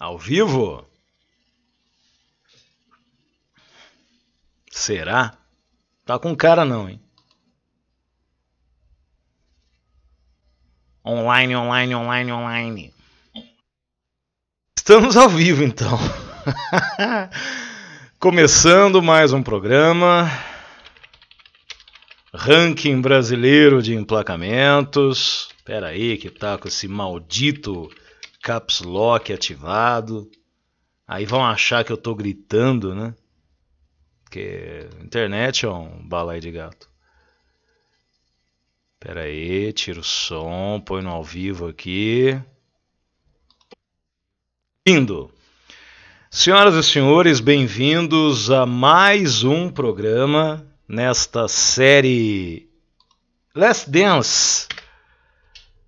ao vivo? Será? Tá com cara não, hein? Online, online, online, online. Estamos ao vivo então. Começando mais um programa. Ranking brasileiro de emplacamentos. Pera aí que tá com esse maldito caps lock ativado. Aí vão achar que eu tô gritando, né? Porque internet é um balai de gato. Pera aí, tira o som, põe no ao vivo aqui. Lindo! Senhoras e senhores, bem-vindos a mais um programa nesta série Last Dance.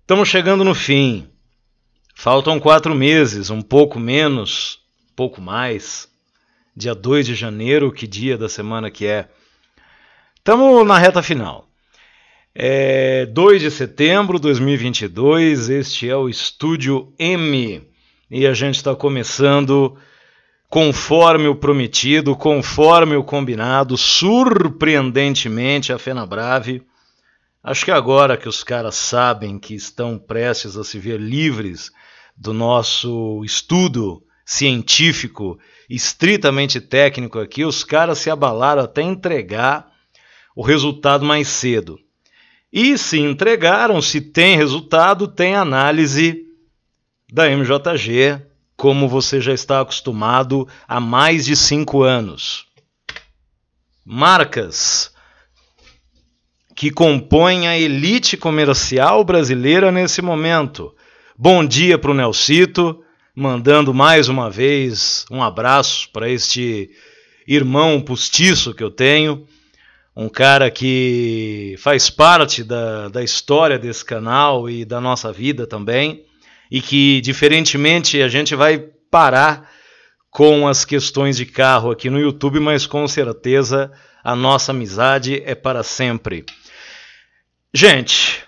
Estamos chegando no fim. Faltam quatro meses, um pouco menos, pouco mais. Dia 2 de janeiro, que dia da semana que é? Estamos na reta final. É 2 de setembro de 2022, este é o Estúdio M. E a gente está começando conforme o prometido, conforme o combinado, surpreendentemente a Fenabrave Acho que agora que os caras sabem que estão prestes a se ver livres do nosso estudo científico, estritamente técnico aqui, os caras se abalaram até entregar o resultado mais cedo. E se entregaram, se tem resultado, tem análise da MJG, como você já está acostumado há mais de cinco anos. Marcas que compõem a elite comercial brasileira nesse momento. Bom dia para o Nelsito, mandando mais uma vez um abraço para este irmão postiço que eu tenho, um cara que faz parte da, da história desse canal e da nossa vida também, e que, diferentemente, a gente vai parar com as questões de carro aqui no YouTube, mas com certeza a nossa amizade é para sempre. Gente,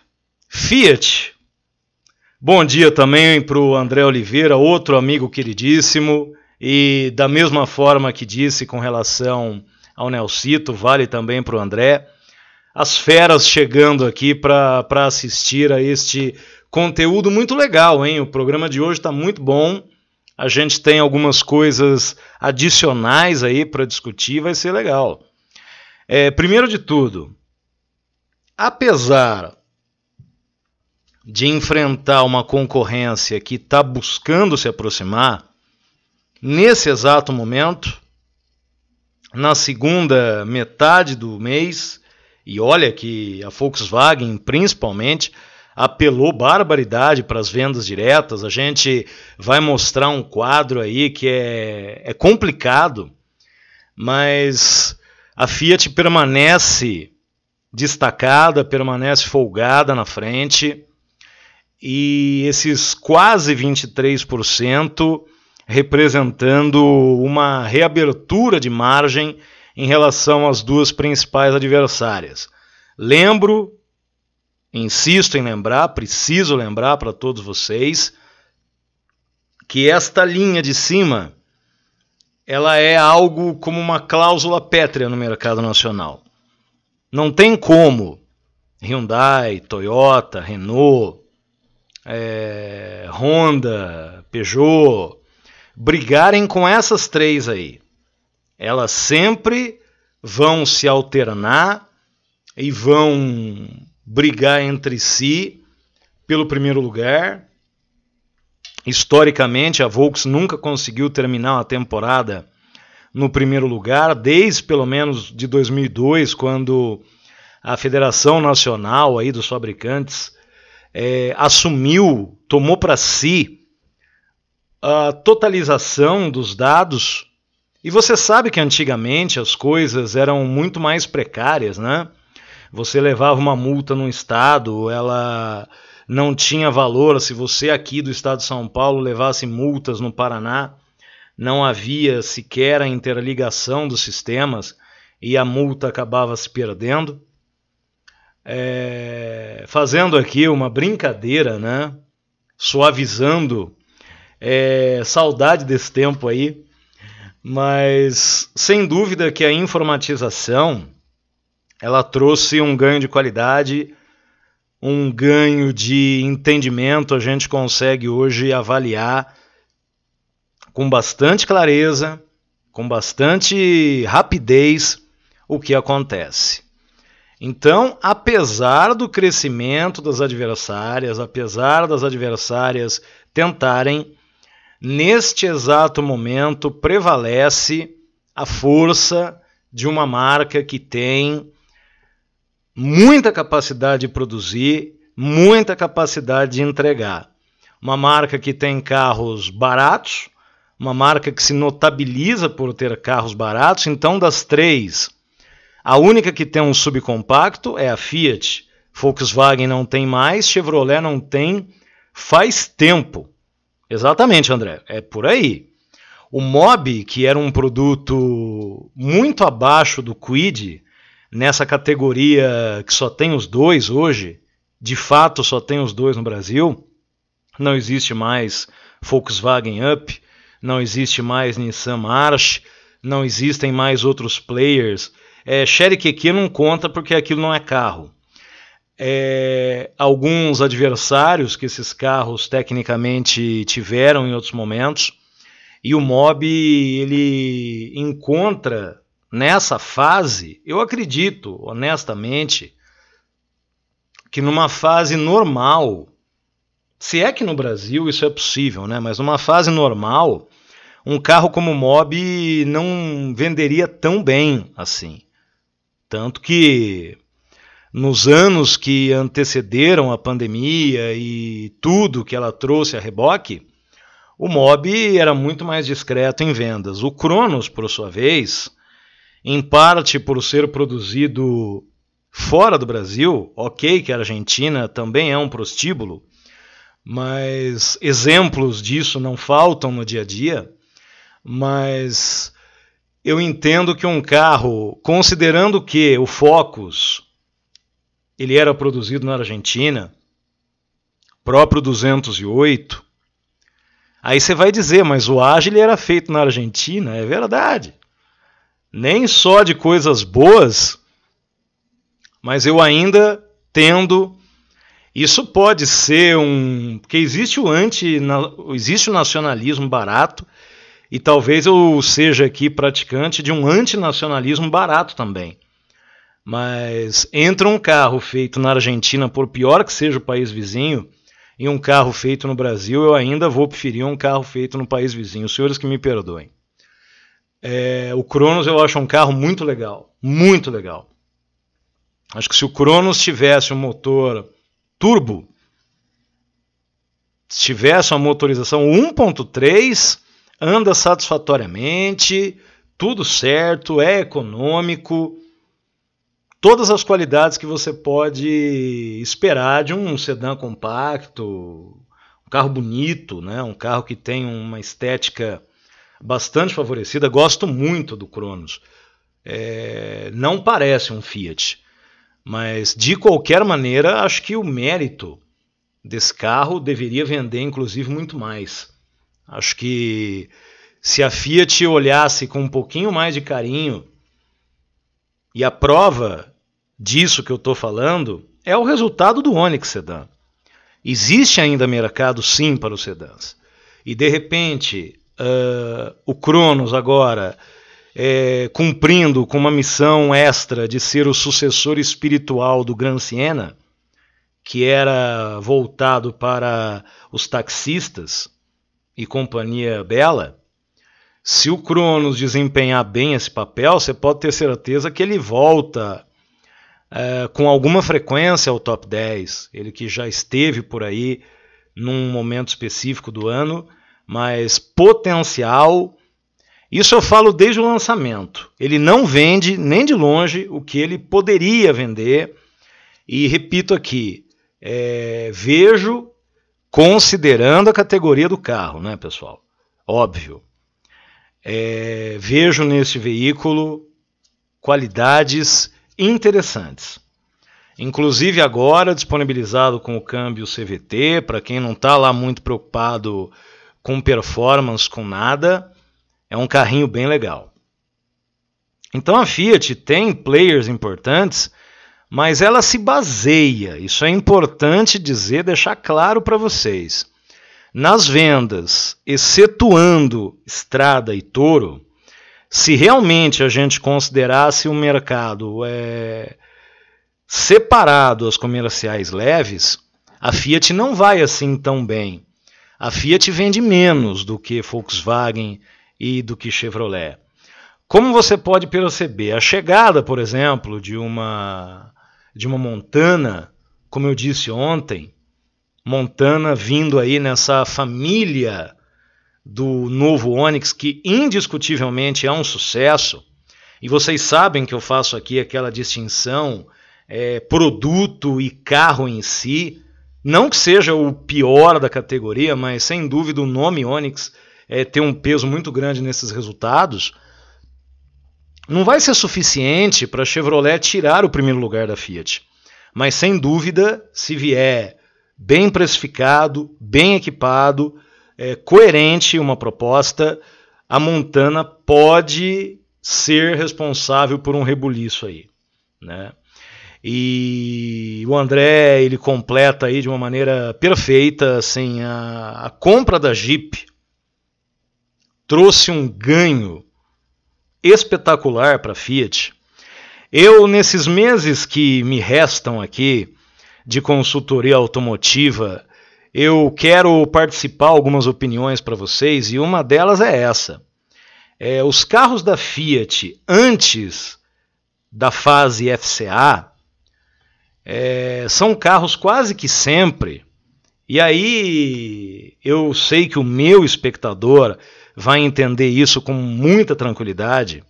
Fiat. Bom dia também para o André Oliveira, outro amigo queridíssimo, e da mesma forma que disse com relação ao Nelsito, vale também para o André. As feras chegando aqui para assistir a este conteúdo muito legal, hein? O programa de hoje está muito bom. A gente tem algumas coisas adicionais aí para discutir, vai ser legal. É, primeiro de tudo, apesar de enfrentar uma concorrência que está buscando se aproximar, nesse exato momento, na segunda metade do mês, e olha que a Volkswagen principalmente apelou barbaridade para as vendas diretas. A gente vai mostrar um quadro aí que é, é complicado, mas a Fiat permanece destacada, permanece folgada na frente. E esses quase 23% representando uma reabertura de margem em relação às duas principais adversárias. Lembro, insisto em lembrar, preciso lembrar para todos vocês que esta linha de cima ela é algo como uma cláusula pétrea no mercado nacional. Não tem como Hyundai, Toyota, Renault, é, Honda, Peugeot brigarem com essas três aí. Elas sempre vão se alternar e vão brigar entre si pelo primeiro lugar. Historicamente, a Volks nunca conseguiu terminar uma temporada no primeiro lugar, desde pelo menos de 2002, quando a Federação Nacional aí dos Fabricantes é, assumiu, tomou para si a totalização dos dados. E você sabe que antigamente as coisas eram muito mais precárias, né? Você levava uma multa num estado, ela não tinha valor. Se você aqui do estado de São Paulo levasse multas no Paraná, não havia sequer a interligação dos sistemas e a multa acabava se perdendo. É, fazendo aqui uma brincadeira, né? Suavizando. É, saudade desse tempo aí. Mas sem dúvida que a informatização ela trouxe um ganho de qualidade, um ganho de entendimento. A gente consegue hoje avaliar com bastante clareza, com bastante rapidez, o que acontece. Então, apesar do crescimento das adversárias, apesar das adversárias tentarem, neste exato momento prevalece a força de uma marca que tem muita capacidade de produzir, muita capacidade de entregar. Uma marca que tem carros baratos, uma marca que se notabiliza por ter carros baratos. Então, das três, a única que tem um subcompacto é a Fiat. Volkswagen não tem mais, Chevrolet não tem faz tempo. Exatamente, André, é por aí. O Mob, que era um produto muito abaixo do Quid, nessa categoria que só tem os dois hoje, de fato só tem os dois no Brasil, não existe mais Volkswagen Up, não existe mais Nissan March, não existem mais outros players. É, Sherry Keke não conta porque aquilo não é carro. É, alguns adversários que esses carros tecnicamente tiveram em outros momentos, e o Mob ele encontra nessa fase, eu acredito honestamente, que numa fase normal, se é que no Brasil isso é possível, né? Mas numa fase normal, um carro como o Mob não venderia tão bem assim. Tanto que nos anos que antecederam a pandemia e tudo que ela trouxe a reboque, o Mob era muito mais discreto em vendas. O Cronos, por sua vez, em parte por ser produzido fora do Brasil, ok que a Argentina também é um prostíbulo, mas exemplos disso não faltam no dia a dia mas eu entendo que um carro, considerando que o Focus ele era produzido na Argentina, próprio 208, aí você vai dizer, mas o Agile era feito na Argentina, é verdade. Nem só de coisas boas, mas eu ainda tendo isso pode ser um, porque existe o anti, existe o nacionalismo barato e talvez eu seja aqui praticante de um antinacionalismo barato também. Mas entra um carro feito na Argentina, por pior que seja o país vizinho, e um carro feito no Brasil, eu ainda vou preferir um carro feito no país vizinho. Os senhores que me perdoem. É, o Cronos eu acho um carro muito legal, muito legal. Acho que se o Cronos tivesse um motor turbo, se tivesse uma motorização 1.3, anda satisfatoriamente, tudo certo, é econômico, todas as qualidades que você pode esperar de um sedã compacto, um carro bonito, né? um carro que tem uma estética bastante favorecida. Gosto muito do Cronos. É, não parece um Fiat, mas de qualquer maneira, acho que o mérito desse carro deveria vender, inclusive, muito mais. Acho que se a Fiat olhasse com um pouquinho mais de carinho, e a prova disso que eu estou falando é o resultado do Onix Sedan. Existe ainda mercado sim para os sedãs. E de repente, uh, o Cronos agora é, cumprindo com uma missão extra de ser o sucessor espiritual do Gran Siena, que era voltado para os taxistas, e companhia bela se o Cronos desempenhar bem esse papel, você pode ter certeza que ele volta é, com alguma frequência ao top 10. Ele que já esteve por aí num momento específico do ano, mas potencial. Isso eu falo desde o lançamento. Ele não vende nem de longe o que ele poderia vender. E repito aqui, é, vejo considerando a categoria do carro, né, pessoal? Óbvio. É, vejo nesse veículo qualidades interessantes. Inclusive agora disponibilizado com o câmbio CVT, para quem não está lá muito preocupado com performance, com nada, é um carrinho bem legal. Então a Fiat tem players importantes mas ela se baseia, isso é importante dizer, deixar claro para vocês. Nas vendas, excetuando estrada e touro, se realmente a gente considerasse o um mercado é, separado as comerciais leves, a Fiat não vai assim tão bem. A Fiat vende menos do que Volkswagen e do que Chevrolet. Como você pode perceber, a chegada, por exemplo, de uma de uma Montana, como eu disse ontem, Montana vindo aí nessa família do novo Onix, que indiscutivelmente é um sucesso, e vocês sabem que eu faço aqui aquela distinção é, produto e carro em si, não que seja o pior da categoria, mas sem dúvida o nome Onix é, tem um peso muito grande nesses resultados. Não vai ser suficiente para a Chevrolet tirar o primeiro lugar da Fiat. Mas sem dúvida, se vier bem precificado, bem equipado, é, coerente uma proposta, a Montana pode ser responsável por um rebuliço aí, né? E o André ele completa aí de uma maneira perfeita, assim a, a compra da Jeep trouxe um ganho espetacular para a Fiat. Eu, nesses meses que me restam aqui de consultoria automotiva, eu quero participar algumas opiniões para vocês e uma delas é essa. É, os carros da Fiat antes da fase FCA é, são carros quase que sempre. E aí eu sei que o meu espectador vai entender isso com muita tranquilidade,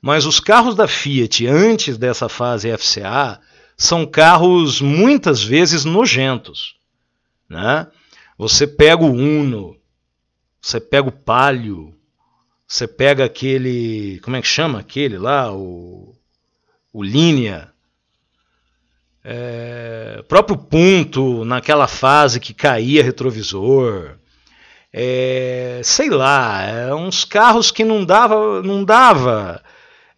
mas os carros da Fiat antes dessa fase FCA são carros muitas vezes nojentos. Né? Você pega o Uno, você pega o Palio, você pega aquele. Como é que chama aquele lá? O, o Linea. É, próprio ponto naquela fase que caía retrovisor é, sei lá, é uns carros que não dava, não dava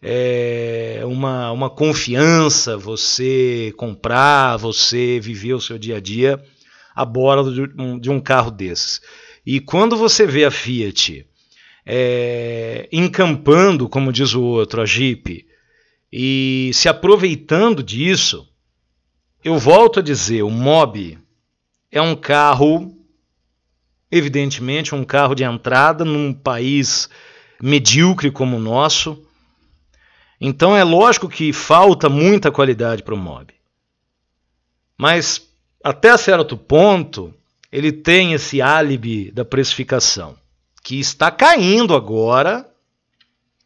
é, uma, uma confiança você comprar, você viver o seu dia a dia a bordo de um, de um carro desses. E quando você vê a Fiat é, encampando, como diz o outro, a Jeep, e se aproveitando disso, eu volto a dizer, o Mob é um carro Evidentemente, um carro de entrada num país medíocre como o nosso. Então é lógico que falta muita qualidade para o mob. Mas até certo ponto, ele tem esse álibi da precificação, que está caindo agora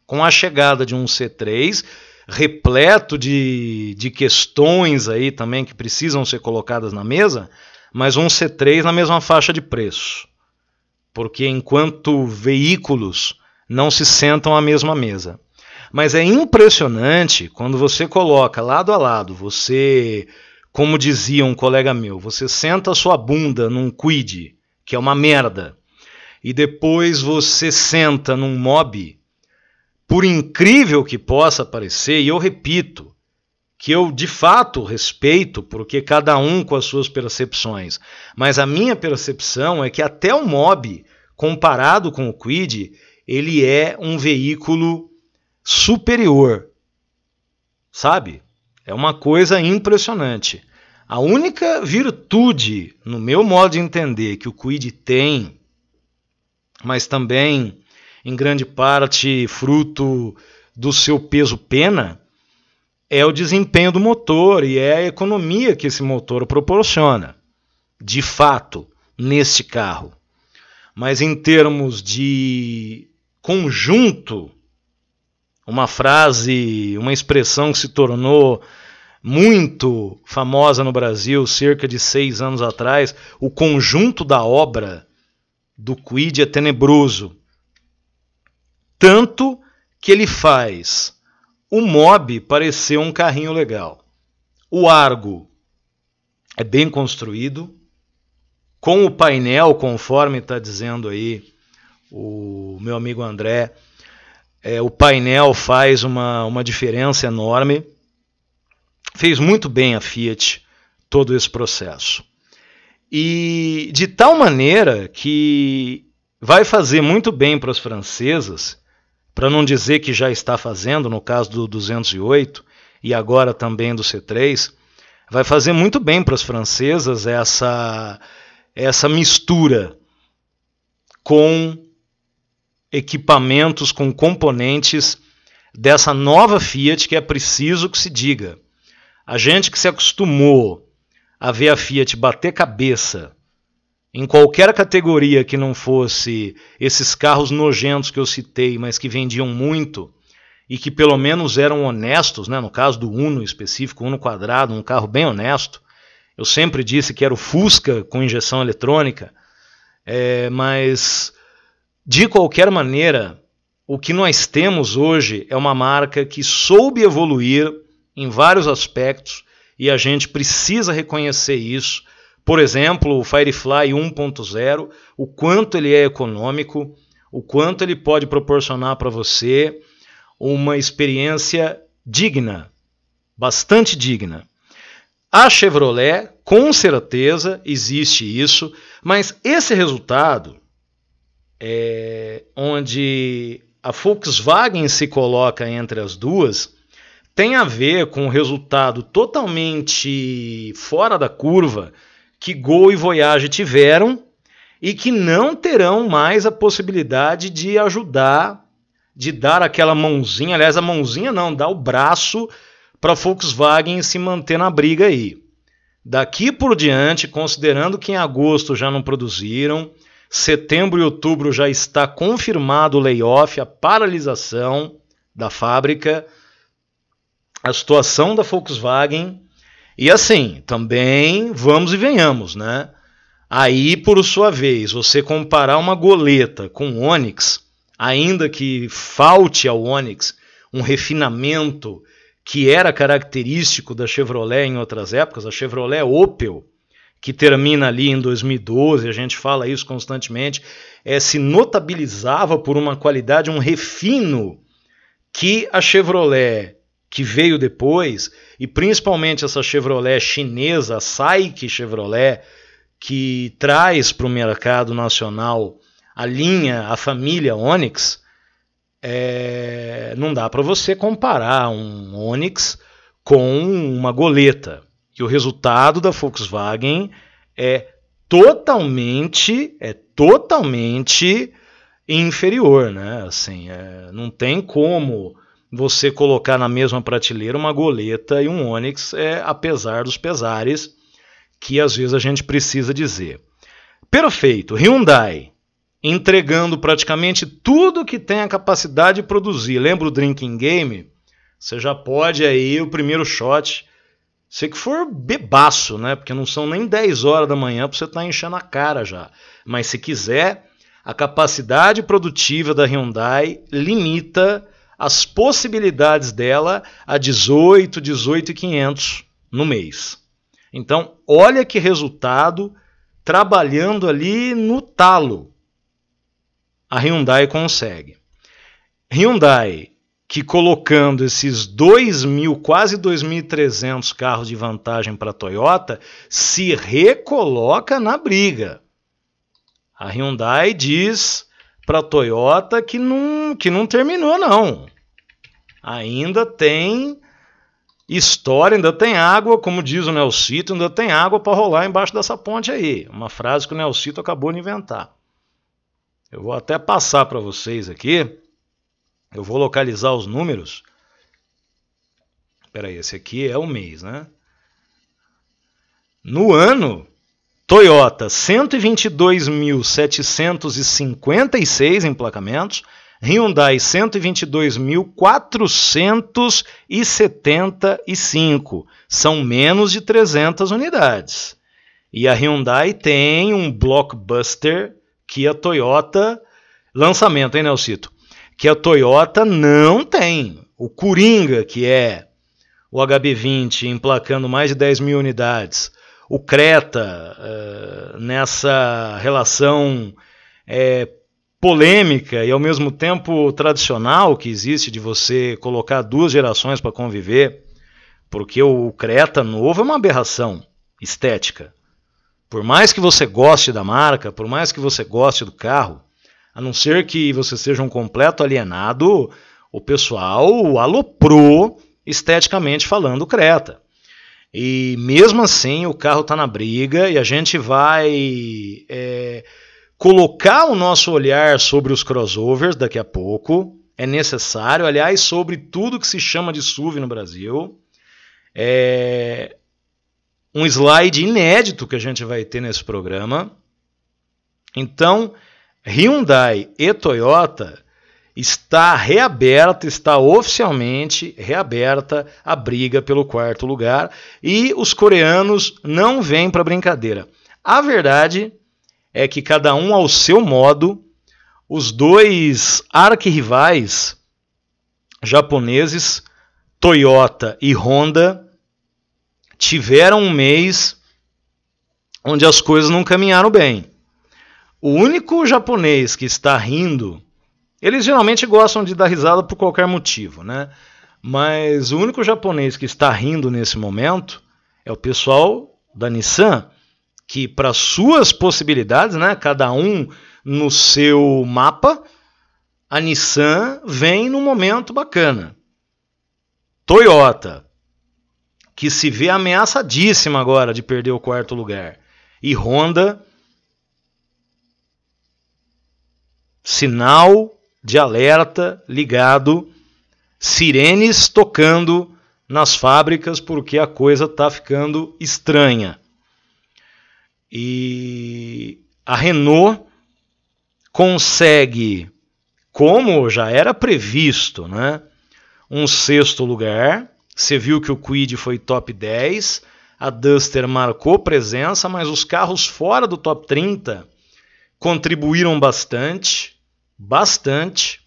com a chegada de um C3 repleto de, de questões aí também que precisam ser colocadas na mesa, mas um C3 na mesma faixa de preço porque enquanto veículos não se sentam à mesma mesa. Mas é impressionante quando você coloca lado a lado, você, como dizia um colega meu, você senta a sua bunda num quid, que é uma merda, e depois você senta num mob, por incrível que possa parecer, e eu repito, que eu de fato respeito, porque cada um com as suas percepções, mas a minha percepção é que até o mob, comparado com o Quid, ele é um veículo superior. Sabe? É uma coisa impressionante. A única virtude, no meu modo de entender, que o Quid tem, mas também em grande parte fruto do seu peso pena, é o desempenho do motor e é a economia que esse motor proporciona, de fato, neste carro. Mas em termos de conjunto, uma frase, uma expressão que se tornou muito famosa no Brasil cerca de seis anos atrás, o conjunto da obra do Quid é tenebroso. Tanto que ele faz o Mob pareceu um carrinho legal. O Argo é bem construído, com o painel, conforme está dizendo aí o meu amigo André, é, o painel faz uma, uma diferença enorme. Fez muito bem a Fiat todo esse processo. E de tal maneira que vai fazer muito bem para as francesas para não dizer que já está fazendo, no caso do 208 e agora também do C3, vai fazer muito bem para as francesas essa, essa mistura com equipamentos, com componentes dessa nova Fiat que é preciso que se diga. A gente que se acostumou a ver a Fiat bater cabeça em qualquer categoria que não fosse esses carros nojentos que eu citei, mas que vendiam muito e que pelo menos eram honestos, né? no caso do Uno específico, Uno quadrado, um carro bem honesto. Eu sempre disse que era o Fusca com injeção eletrônica, é, mas de qualquer maneira, o que nós temos hoje é uma marca que soube evoluir em vários aspectos e a gente precisa reconhecer isso por exemplo, o Firefly 1.0, o quanto ele é econômico, o quanto ele pode proporcionar para você uma experiência digna, bastante digna. A Chevrolet, com certeza, existe isso, mas esse resultado, é onde a Volkswagen se coloca entre as duas, tem a ver com um resultado totalmente fora da curva que Gol e Voyage tiveram e que não terão mais a possibilidade de ajudar, de dar aquela mãozinha, aliás, a mãozinha não, dar o braço para a Volkswagen se manter na briga aí. Daqui por diante, considerando que em agosto já não produziram, setembro e outubro já está confirmado o layoff, a paralisação da fábrica, a situação da Volkswagen e assim, também vamos e venhamos, né? Aí, por sua vez, você comparar uma goleta com Onix, ainda que falte ao Onix um refinamento que era característico da Chevrolet em outras épocas, a Chevrolet Opel, que termina ali em 2012, a gente fala isso constantemente, é, se notabilizava por uma qualidade, um refino que a Chevrolet que veio depois, e principalmente essa Chevrolet chinesa, a Chevrolet, que traz para o mercado nacional a linha, a família Onix, é, não dá para você comparar um Onix com uma goleta. E o resultado da Volkswagen é totalmente, é totalmente inferior, né? Assim, é, não tem como você colocar na mesma prateleira uma goleta e um Onix, é, apesar dos pesares que às vezes a gente precisa dizer. Perfeito, Hyundai entregando praticamente tudo que tem a capacidade de produzir. Lembra o drinking game? Você já pode aí o primeiro shot, se que for bebaço, né? Porque não são nem 10 horas da manhã para você estar tá enchendo a cara já. Mas se quiser, a capacidade produtiva da Hyundai limita as possibilidades dela a 18, 18 e 500 no mês. Então, olha que resultado trabalhando ali no talo. A Hyundai consegue. Hyundai, que colocando esses 2 mil, quase 2.300 carros de vantagem para a Toyota, se recoloca na briga. A Hyundai diz para a Toyota que não, que não terminou, não ainda tem história, ainda tem água, como diz o Nelsito, ainda tem água para rolar embaixo dessa ponte aí. Uma frase que o Nelsito acabou de inventar. Eu vou até passar para vocês aqui. Eu vou localizar os números. Espera aí, esse aqui é o mês, né? No ano, Toyota 122.756 emplacamentos, Hyundai 122.475, são menos de 300 unidades. E a Hyundai tem um blockbuster que a Toyota lançamento, hein, Nelsito Que a Toyota não tem. O Coringa, que é o HB20 emplacando mais de 10 mil unidades, o Creta uh, nessa relação é, polêmica e ao mesmo tempo tradicional que existe de você colocar duas gerações para conviver, porque o Creta novo é uma aberração estética. Por mais que você goste da marca, por mais que você goste do carro, a não ser que você seja um completo alienado, o pessoal aloprou esteticamente falando o Creta. E mesmo assim o carro está na briga e a gente vai é, colocar o nosso olhar sobre os crossovers daqui a pouco. É necessário, aliás, sobre tudo que se chama de SUV no Brasil. É um slide inédito que a gente vai ter nesse programa. Então, Hyundai e Toyota está reaberta, está oficialmente reaberta a briga pelo quarto lugar e os coreanos não vêm para brincadeira. A verdade é que cada um ao seu modo, os dois arquirrivais japoneses, Toyota e Honda, tiveram um mês onde as coisas não caminharam bem. O único japonês que está rindo, eles geralmente gostam de dar risada por qualquer motivo, né? Mas o único japonês que está rindo nesse momento é o pessoal da Nissan, que para suas possibilidades, né, cada um no seu mapa, a Nissan vem num momento bacana. Toyota, que se vê ameaçadíssima agora de perder o quarto lugar. E Honda, sinal de alerta ligado, sirenes tocando nas fábricas porque a coisa está ficando estranha. E a Renault consegue, como já era previsto, né, um sexto lugar. Você viu que o Quid foi top 10, a Duster marcou presença, mas os carros fora do top 30 contribuíram bastante, bastante,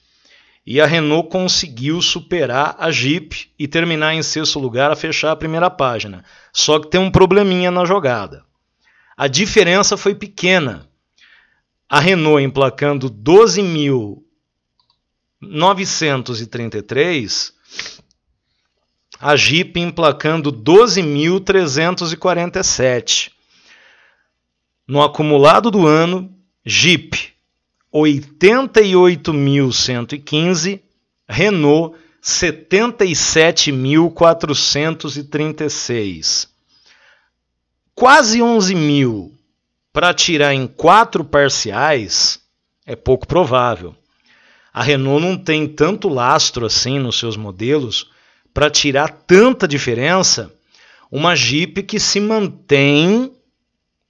e a Renault conseguiu superar a Jeep e terminar em sexto lugar a fechar a primeira página. Só que tem um probleminha na jogada a diferença foi pequena. A Renault emplacando 12.933, a Jeep emplacando 12.347. No acumulado do ano, Jeep 88.115, Renault 77.436 quase 11 mil para tirar em quatro parciais é pouco provável. A Renault não tem tanto lastro assim nos seus modelos para tirar tanta diferença. Uma Jeep que se mantém.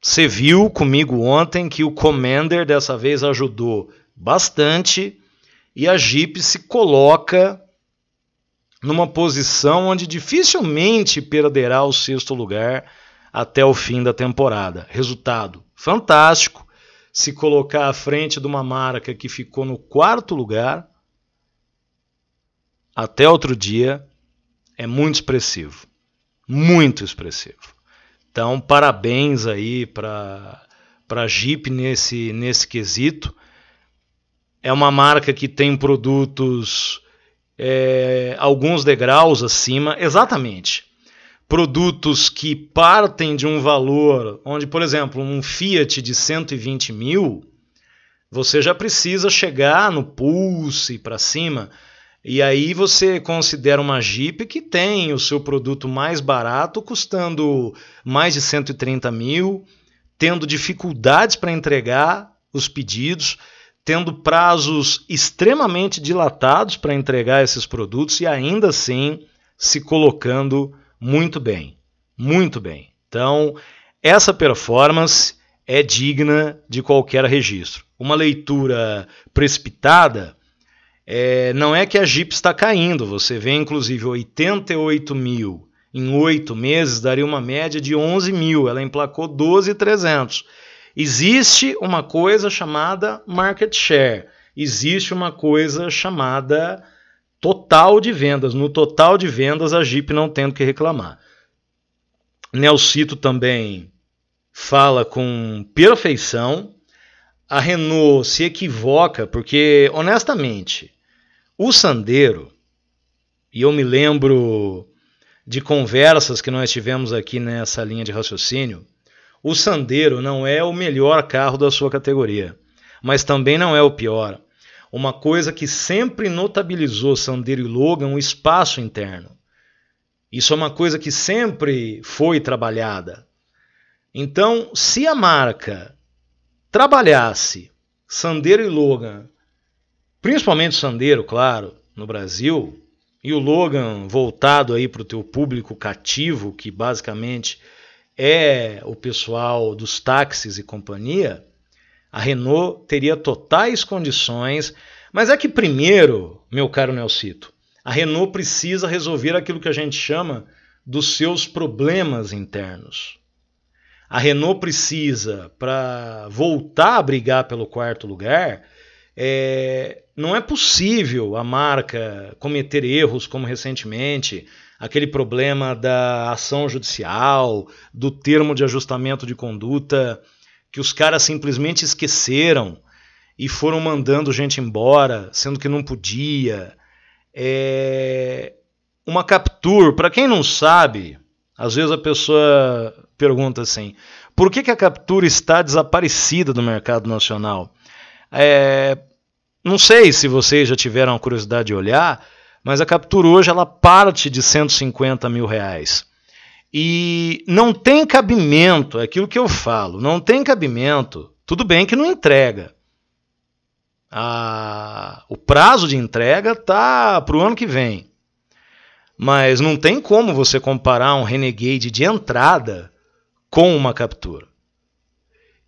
Você viu comigo ontem que o Commander dessa vez ajudou bastante e a Jeep se coloca numa posição onde dificilmente perderá o sexto lugar até o fim da temporada. Resultado fantástico. Se colocar à frente de uma marca que ficou no quarto lugar até outro dia é muito expressivo. Muito expressivo. Então, parabéns aí para a Jeep nesse, nesse quesito. É uma marca que tem produtos é, alguns degraus acima, exatamente produtos que partem de um valor onde, por exemplo, um Fiat de 120 mil, você já precisa chegar no pulse para cima. E aí você considera uma Jeep que tem o seu produto mais barato custando mais de 130 mil, tendo dificuldades para entregar os pedidos, tendo prazos extremamente dilatados para entregar esses produtos e ainda assim se colocando muito bem, muito bem. Então, essa performance é digna de qualquer registro. Uma leitura precipitada é, não é que a Jeep está caindo, você vê inclusive 88 mil em oito meses, daria uma média de 11 mil, ela emplacou 12,300. Existe uma coisa chamada market share, existe uma coisa chamada total de vendas. No total de vendas, a Jeep não tendo que reclamar. Nelsito também fala com perfeição. A Renault se equivoca, porque, honestamente, o Sandeiro, e eu me lembro de conversas que nós tivemos aqui nessa linha de raciocínio, o Sandero não é o melhor carro da sua categoria, mas também não é o pior uma coisa que sempre notabilizou Sandero e Logan, o um espaço interno. Isso é uma coisa que sempre foi trabalhada. Então, se a marca trabalhasse Sandero e Logan, principalmente Sandero, claro, no Brasil, e o Logan voltado aí para o teu público cativo, que basicamente é o pessoal dos táxis e companhia, a Renault teria totais condições, mas é que primeiro, meu caro Nelcito, a Renault precisa resolver aquilo que a gente chama dos seus problemas internos. A Renault precisa, para voltar a brigar pelo quarto lugar, é, não é possível a marca cometer erros como recentemente, aquele problema da ação judicial, do termo de ajustamento de conduta que os caras simplesmente esqueceram e foram mandando gente embora, sendo que não podia. É... Uma captura. para quem não sabe, às vezes a pessoa pergunta assim: por que, que a captura está desaparecida do mercado nacional? É... Não sei se vocês já tiveram a curiosidade de olhar, mas a captura hoje ela parte de 150 mil reais. E não tem cabimento, é aquilo que eu falo, não tem cabimento. Tudo bem que não entrega. o prazo de entrega tá para o ano que vem. Mas não tem como você comparar um Renegade de entrada com uma captura.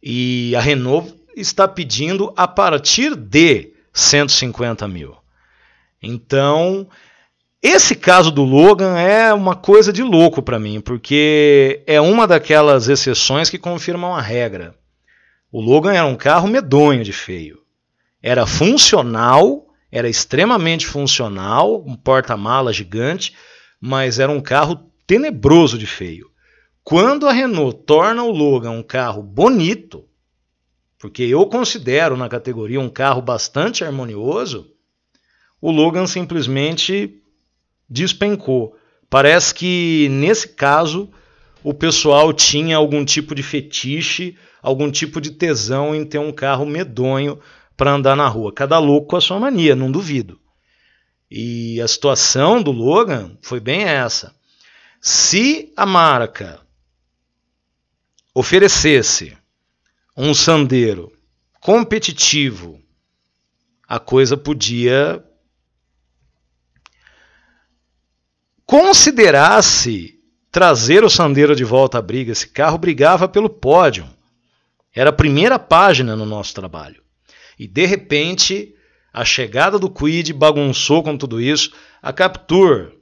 E a Renault está pedindo a partir de 150 mil. Então, esse caso do Logan é uma coisa de louco para mim, porque é uma daquelas exceções que confirmam a regra. O Logan era um carro medonho de feio. Era funcional, era extremamente funcional, um porta-mala gigante, mas era um carro tenebroso de feio. Quando a Renault torna o Logan um carro bonito, porque eu considero na categoria um carro bastante harmonioso, o Logan simplesmente despencou. Parece que nesse caso o pessoal tinha algum tipo de fetiche, algum tipo de tesão em ter um carro medonho para andar na rua. Cada louco com a sua mania, não duvido. E a situação do Logan foi bem essa. Se a marca oferecesse um sandeiro competitivo, a coisa podia considerasse trazer o Sandero de volta à briga. Esse carro brigava pelo pódio. Era a primeira página no nosso trabalho. E de repente, a chegada do Quid bagunçou com tudo isso. A Captur,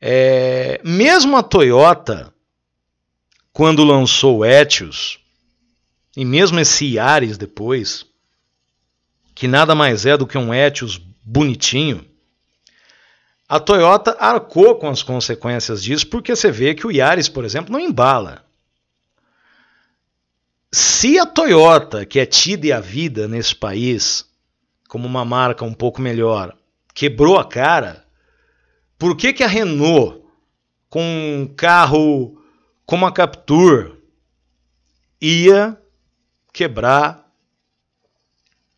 é, mesmo a Toyota, quando lançou o Etios, e mesmo esse Yaris depois, que nada mais é do que um Etios bonitinho, a Toyota arcou com as consequências disso, porque você vê que o Yaris, por exemplo, não embala. Se a Toyota, que é tida e a vida nesse país, como uma marca um pouco melhor, quebrou a cara, por que, que a Renault, com um carro como a Captur, ia quebrar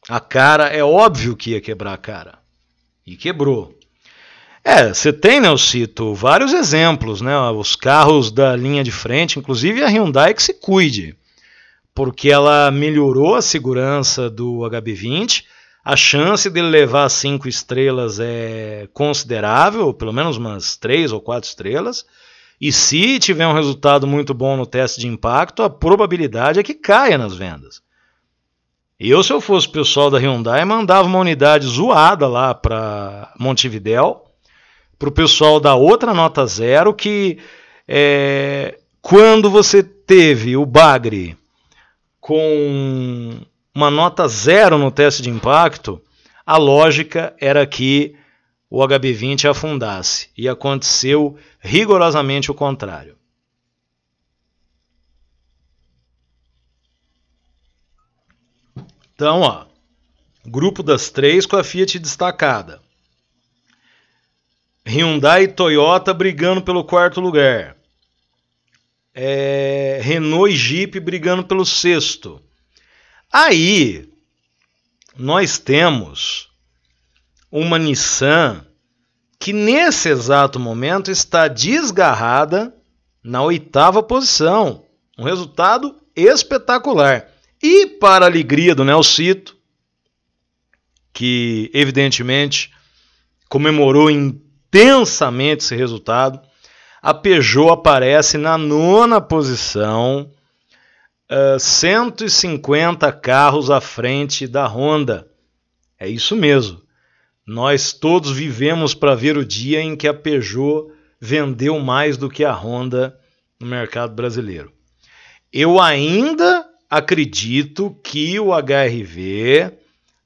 a cara? É óbvio que ia quebrar a cara. E quebrou. É, você tem, né, eu cito, vários exemplos, né? Os carros da linha de frente, inclusive a Hyundai que se cuide, porque ela melhorou a segurança do HB20. A chance dele levar cinco estrelas é considerável, pelo menos umas três ou quatro estrelas. E se tiver um resultado muito bom no teste de impacto, a probabilidade é que caia nas vendas. Eu, se eu fosse o pessoal da Hyundai, mandava uma unidade zoada lá para Montevidéu para o pessoal da outra nota zero que é, quando você teve o Bagre com uma nota zero no teste de impacto, a lógica era que o HB20 afundasse e aconteceu rigorosamente o contrário. Então, ó, grupo das três com a Fiat destacada. Hyundai e Toyota brigando pelo quarto lugar. É, Renault e Jeep brigando pelo sexto. Aí nós temos uma Nissan que nesse exato momento está desgarrada na oitava posição. Um resultado espetacular. E para a alegria do Nelcito, que evidentemente comemorou em intensamente esse resultado. A Peugeot aparece na nona posição, uh, eh, 150 carros à frente da Honda. É isso mesmo. Nós todos vivemos para ver o dia em que a Peugeot vendeu mais do que a Honda no mercado brasileiro. Eu ainda acredito que o HRV,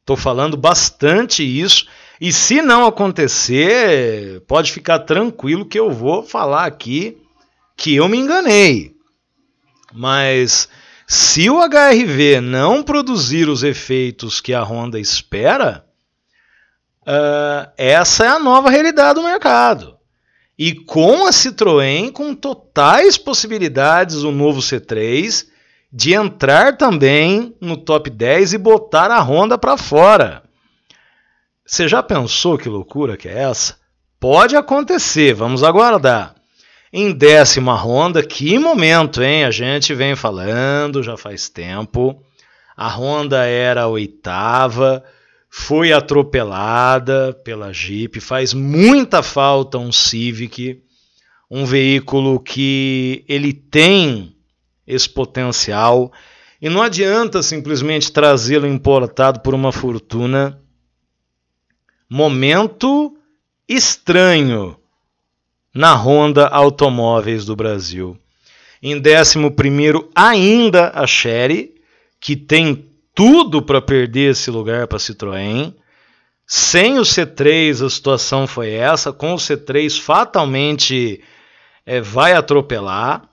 estou falando bastante isso, e se não acontecer, pode ficar tranquilo que eu vou falar aqui que eu me enganei. Mas se o HRV não produzir os efeitos que a Honda espera, uh, essa é a nova realidade do mercado. E com a Citroën, com totais possibilidades, o novo C3 de entrar também no top 10 e botar a Honda para fora. Você já pensou que loucura que é essa? Pode acontecer, vamos aguardar. Em décima ronda, que momento, hein? A gente vem falando já faz tempo. A ronda era a oitava, foi atropelada pela Jeep. Faz muita falta um Civic, um veículo que ele tem esse potencial. E não adianta simplesmente trazê-lo importado por uma fortuna Momento estranho na Honda Automóveis do Brasil. Em 11, ainda a Chery, que tem tudo para perder esse lugar para a Citroën. Sem o C3, a situação foi essa. Com o C3, fatalmente é, vai atropelar.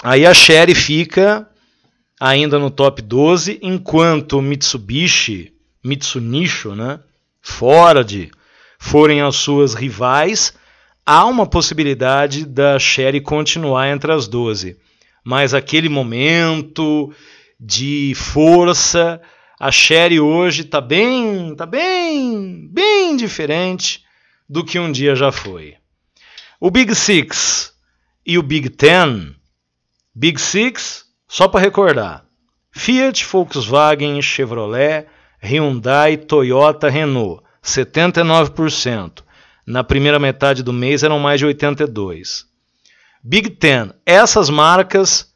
Aí a Chery fica ainda no top 12, enquanto Mitsubishi, Mitsunisho, né? Ford forem as suas rivais, há uma possibilidade da Sherry continuar entre as 12. Mas aquele momento de força, a Sherry hoje está bem, está bem, bem diferente do que um dia já foi. O Big Six e o Big Ten. Big Six, só para recordar: Fiat, Volkswagen, Chevrolet, Hyundai, Toyota, Renault, 79%. Na primeira metade do mês eram mais de 82. Big Ten, essas marcas,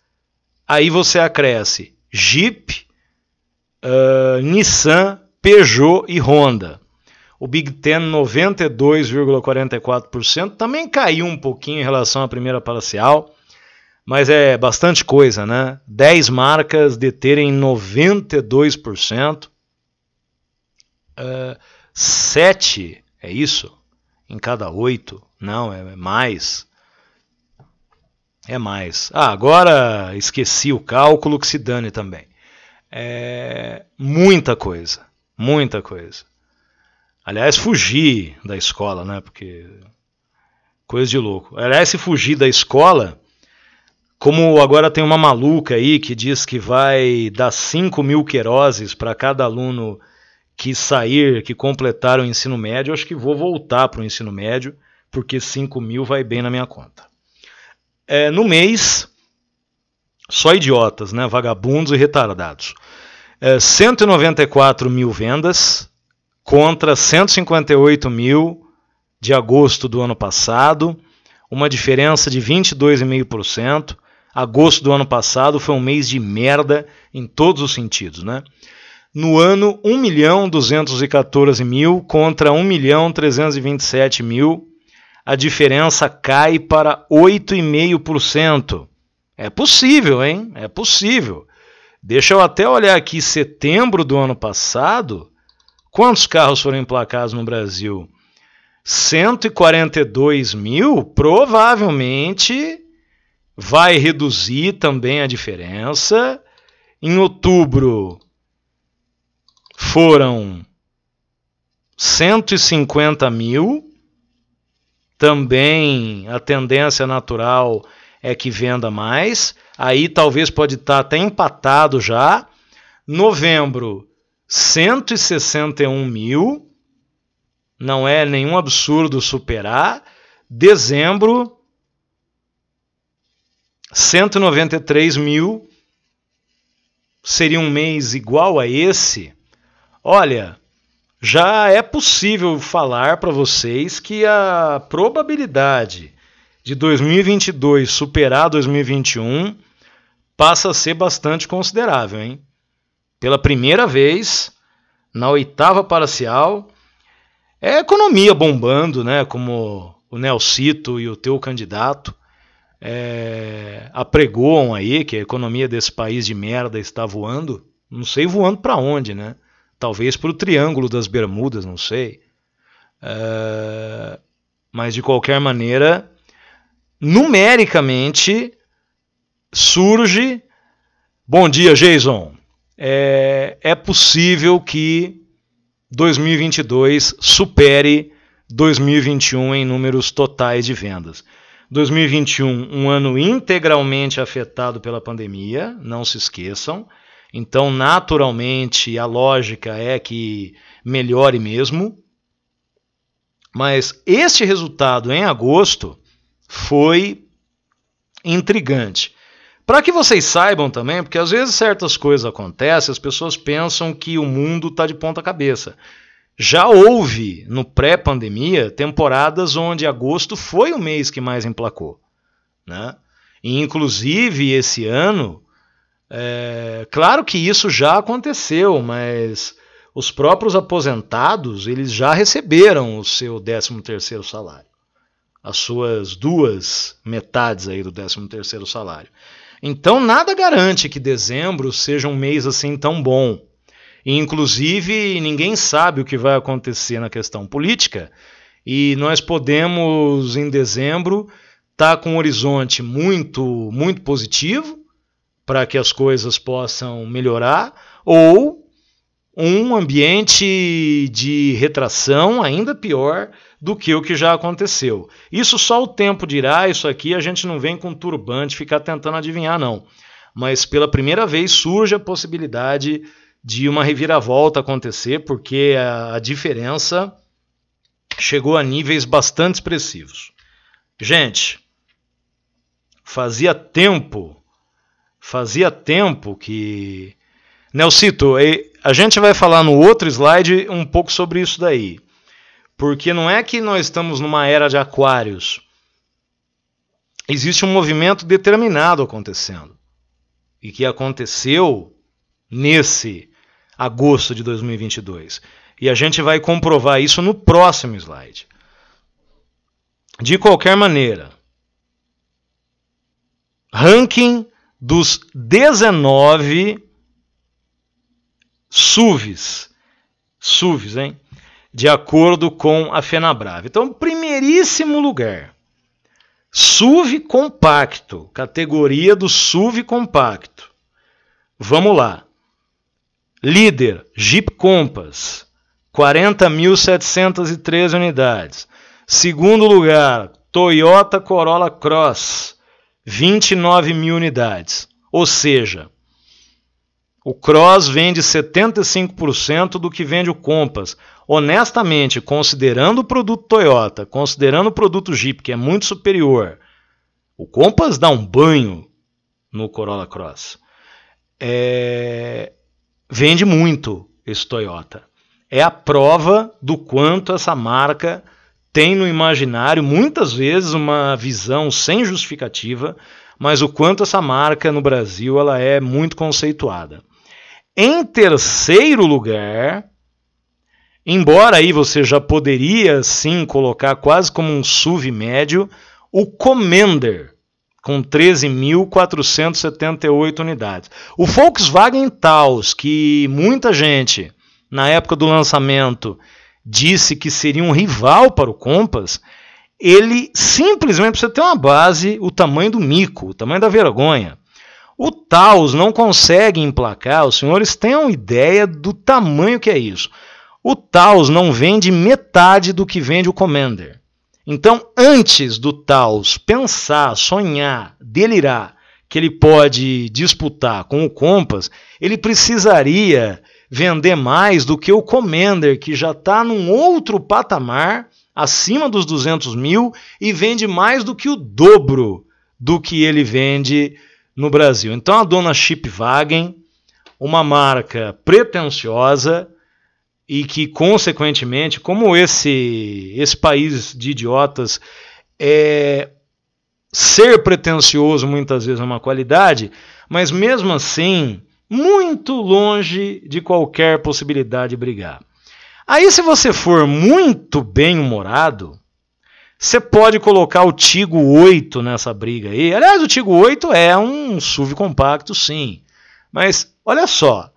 aí você acresce Jeep, uh, Nissan, Peugeot e Honda. O Big Ten, 92,44%, também caiu um pouquinho em relação à primeira parcial, mas é bastante coisa, né? 10 marcas deterem 92% uh, sete, é isso? Em cada oito? Não, é, mais. É mais. Ah, agora esqueci o cálculo que se dane também. É muita coisa, muita coisa. Aliás, fugir da escola, né? Porque coisa de louco. Aliás, se fugir da escola, como agora tem uma maluca aí que diz que vai dar 5 mil queroses para cada aluno que sair, que completaram o ensino médio, acho que vou voltar para o ensino médio, porque 5 mil vai bem na minha conta. É, no mês, só idiotas, né? vagabundos e retardados. É, 194 mil vendas contra 158 mil de agosto do ano passado, uma diferença de 22,5%. Agosto do ano passado foi um mês de merda em todos os sentidos, né? no ano 1.214.000 milhão mil contra 1.327.000, milhão mil. A diferença cai para 8,5%. É possível, hein? É possível. Deixa eu até olhar aqui setembro do ano passado. Quantos carros foram emplacados no Brasil? 142 mil? Provavelmente vai reduzir também a diferença. Em outubro, foram 150 mil. Também a tendência natural é que venda mais. Aí talvez pode estar até empatado já. Novembro, 161 mil. Não é nenhum absurdo superar. Dezembro, 193 mil. Seria um mês igual a esse? Olha, já é possível falar para vocês que a probabilidade de 2022 superar 2021 passa a ser bastante considerável, hein? Pela primeira vez, na oitava parcial, é economia bombando, né? Como o Nelsito e o teu candidato é, apregoam aí que a economia desse país de merda está voando. Não sei voando para onde, né? talvez para o Triângulo das Bermudas, não sei. Uh, mas de qualquer maneira, numericamente surge. Bom dia, Jason. É, é possível que 2022 supere 2021 em números totais de vendas. 2021, um ano integralmente afetado pela pandemia, não se esqueçam. Então, naturalmente, a lógica é que melhore mesmo. Mas este resultado em agosto foi intrigante. Para que vocês saibam também, porque às vezes certas coisas acontecem, as pessoas pensam que o mundo está de ponta cabeça. Já houve, no pré-pandemia, temporadas onde agosto foi o mês que mais emplacou. Né? E, inclusive, esse ano, é, claro que isso já aconteceu, mas os próprios aposentados eles já receberam o seu 13 terceiro salário, as suas duas metades aí do 13 terceiro salário. Então nada garante que dezembro seja um mês assim tão bom. E, inclusive ninguém sabe o que vai acontecer na questão política e nós podemos em dezembro estar tá com um horizonte muito muito positivo para que as coisas possam melhorar, ou um ambiente de retração ainda pior do que o que já aconteceu. Isso só o tempo dirá, isso aqui a gente não vem com turbante ficar tentando adivinhar, não. Mas pela primeira vez surge a possibilidade de uma reviravolta acontecer, porque a, diferença chegou a níveis bastante expressivos. Gente, fazia tempo Fazia tempo que. Nelcito, a gente vai falar no outro slide um pouco sobre isso daí. Porque não é que nós estamos numa era de aquários. Existe um movimento determinado acontecendo. E que aconteceu nesse agosto de 2022. E a gente vai comprovar isso no próximo slide. De qualquer maneira, ranking dos 19 SUVs, SUVs, hein? De acordo com a FenaBrava. Então, primeiríssimo lugar, SUV compacto, categoria do SUV compacto. Vamos lá. Líder, Jeep Compass, 40.713 unidades. Segundo lugar, Toyota Corolla Cross, 29 mil unidades. Ou seja, o Cross vende 75% do que vende o Compass. Honestamente, considerando o produto Toyota, considerando o produto Jeep, que é muito superior, o Compass dá um banho no Corolla Cross. É... Vende muito esse Toyota. É a prova do quanto essa marca tem no imaginário, muitas vezes, uma visão sem justificativa, mas o quanto essa marca no Brasil ela é muito conceituada. Em terceiro lugar, embora aí você já poderia sim colocar quase como um SUV médio, o Commander com 13.478 unidades. O Volkswagen Taos, que muita gente na época do lançamento disse que seria um rival para o Compass, ele simplesmente precisa ter uma base, o tamanho do mico, o tamanho da vergonha. O Taos não consegue emplacar, os senhores têm uma ideia do tamanho que é isso. O Taos não vende metade do que vende o Commander. Então, antes do Taos pensar, sonhar, delirar que ele pode disputar com o Compass, ele precisaria vender mais do que o Commander, que já está num outro patamar, acima dos 200 mil, e vende mais do que o dobro do que ele vende no Brasil. Então a dona Chip Wagen uma marca pretensiosa e que, consequentemente, como esse, esse país de idiotas é ser pretensioso muitas vezes é uma qualidade, mas mesmo assim muito longe de qualquer possibilidade de brigar. Aí, se você for muito bem-humorado, você pode colocar o Tigo 8 nessa briga aí. Aliás, o Tigo 8 é um SUV compacto, sim. Mas olha só,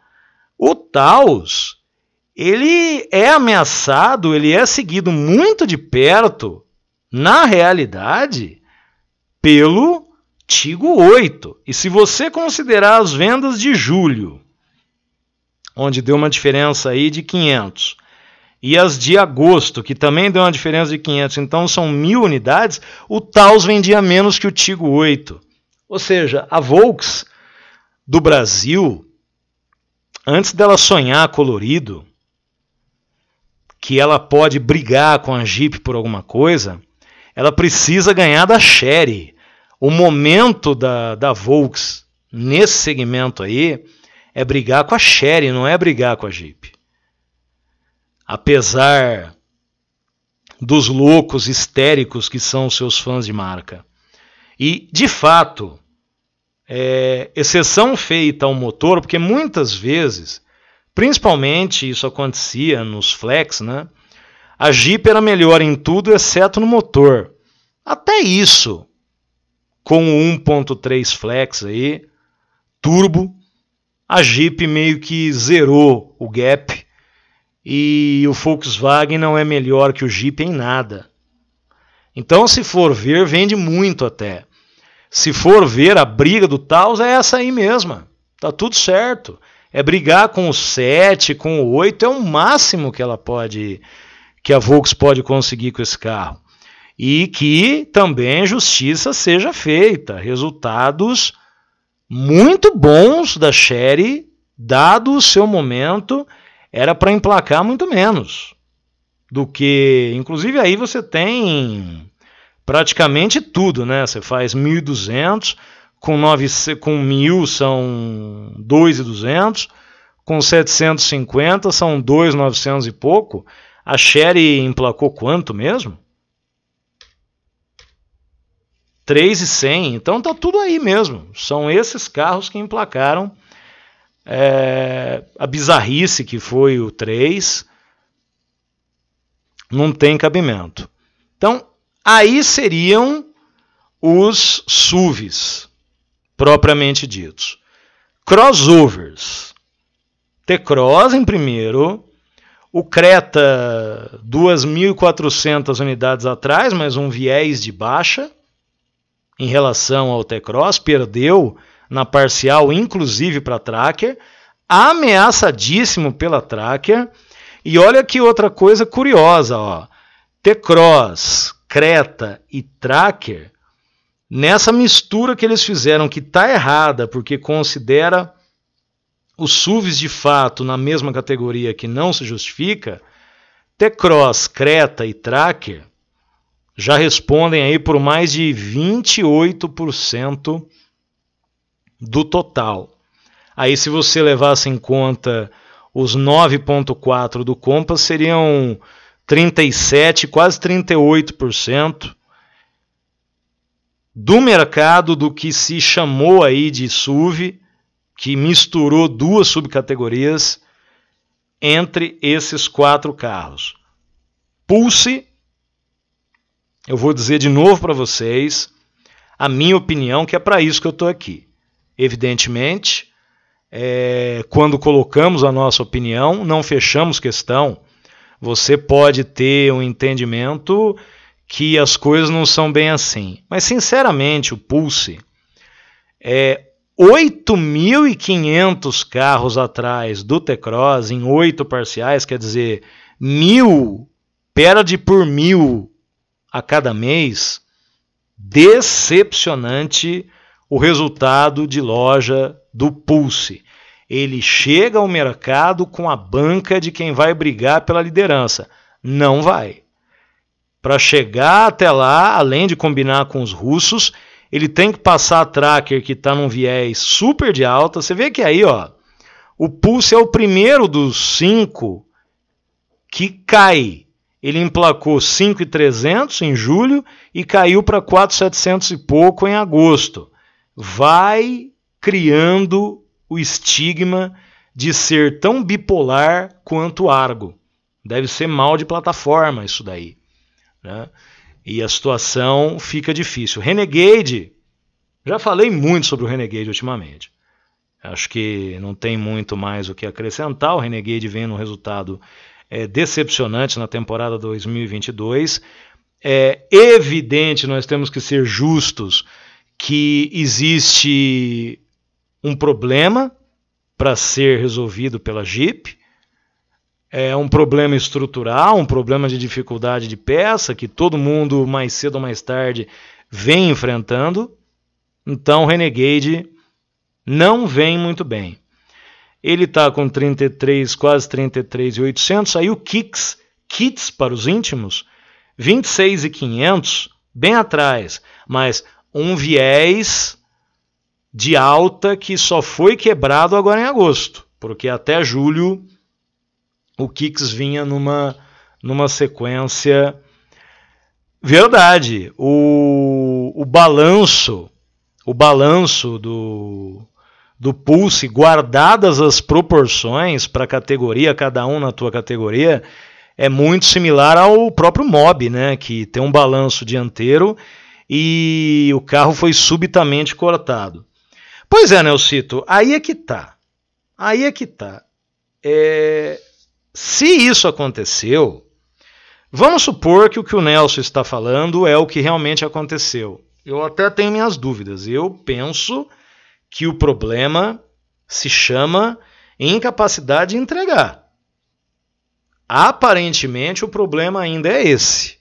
o Taos ele é ameaçado, ele é seguido muito de perto, na realidade, pelo artigo 8. E se você considerar as vendas de julho, onde deu uma diferença aí de 500, e as de agosto, que também deu uma diferença de 500, então são mil unidades, o Taos vendia menos que o Tigo 8. Ou seja, a Volks do Brasil, antes dela sonhar colorido, que ela pode brigar com a Jeep por alguma coisa, ela precisa ganhar da Chery. O momento da, da Volks nesse segmento aí é brigar com a Sherry, não é brigar com a Jeep. Apesar dos loucos histéricos que são seus fãs de marca. E, de fato, é, exceção feita ao motor, porque muitas vezes, principalmente isso acontecia nos flex, né? A Jeep era melhor em tudo exceto no motor. Até isso com o 1.3 flex aí, turbo, a Jeep meio que zerou o gap e o Volkswagen não é melhor que o Jeep em nada. Então, se for ver, vende muito até. Se for ver, a briga do Taos é essa aí mesma. Tá tudo certo. É brigar com o 7, com o 8, é o máximo que ela pode que a Volkswagen pode conseguir com esse carro e que também justiça seja feita. Resultados muito bons da Sherry, dado o seu momento, era para emplacar muito menos do que. Inclusive, aí você tem praticamente tudo, né? Você faz 1.200, com, nove com 1.000 são 2.200, com 750 são 2.900 e pouco. A Sherry emplacou quanto mesmo? 3 e 100. Então tá tudo aí mesmo. São esses carros que emplacaram é, a bizarrice que foi o 3. Não tem cabimento. Então aí seriam os SUVs propriamente ditos. Crossovers. T-Cross em primeiro, o Creta 2.400 unidades atrás, mas um viés de baixa em relação ao T-Cross, perdeu na parcial, inclusive para a Tracker, ameaçadíssimo pela Tracker. E olha que outra coisa curiosa, ó. T-Cross, Creta e Tracker, nessa mistura que eles fizeram, que tá errada, porque considera os SUVs de fato na mesma categoria que não se justifica, T-Cross, Creta e Tracker já respondem aí por mais de 28% do total. Aí se você levasse em conta os 9.4 do Compass seriam 37, quase 38% do mercado do que se chamou aí de SUV, que misturou duas subcategorias entre esses quatro carros. Pulse eu vou dizer de novo para vocês a minha opinião, que é para isso que eu estou aqui. Evidentemente, é, quando colocamos a nossa opinião, não fechamos questão. Você pode ter um entendimento que as coisas não são bem assim. Mas, sinceramente, o Pulse é 8.500 carros atrás do T-Cross em oito parciais, quer dizer, mil perde por mil a cada mês, decepcionante o resultado de loja do Pulse. Ele chega ao mercado com a banca de quem vai brigar pela liderança. Não vai. Para chegar até lá, além de combinar com os russos, ele tem que passar a tracker que está num viés super de alta. Você vê que aí, ó, o Pulse é o primeiro dos cinco que cai ele emplacou 5,300 em julho e caiu para 4,700 e pouco em agosto. Vai criando o estigma de ser tão bipolar quanto Argo. Deve ser mal de plataforma isso daí. Né? E a situação fica difícil. Renegade, já falei muito sobre o Renegade ultimamente. Acho que não tem muito mais o que acrescentar. O Renegade vem num resultado é, decepcionante na temporada 2022. É evidente, nós temos que ser justos, que existe um problema para ser resolvido pela Jeep. É um problema estrutural, um problema de dificuldade de peça que todo mundo mais cedo ou mais tarde vem enfrentando. Então, Renegade não vem muito bem. Ele está com 33, quase 33,800. Aí o Kicks, kits para os íntimos, 26,500, bem atrás. Mas um viés de alta que só foi quebrado agora em agosto, porque até julho o Kicks vinha numa, numa sequência. Verdade, o, o balanço, o balanço do, do Pulse, guardadas as proporções para categoria, cada um na tua categoria, é muito similar ao próprio Mob, né? Que tem um balanço dianteiro e o carro foi subitamente cortado. Pois é, Nelsito, aí é que tá. Aí é que tá. É... Se isso aconteceu, vamos supor que o que o Nelson está falando é o que realmente aconteceu. Eu até tenho minhas dúvidas. Eu penso que o problema se chama incapacidade de entregar. Aparentemente, o problema ainda é esse.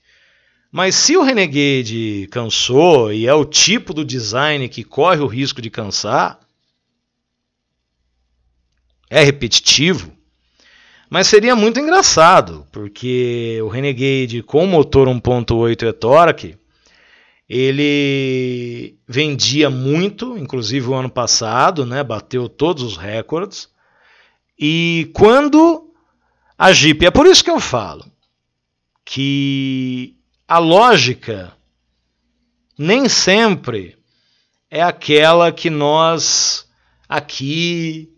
Mas se o Renegade cansou e é o tipo do design que corre o risco de cansar, é repetitivo. Mas seria muito engraçado, porque o Renegade com motor 1.8 e torque ele vendia muito, inclusive o ano passado, né, bateu todos os recordes. E quando a Jeep, é por isso que eu falo que a lógica nem sempre é aquela que nós aqui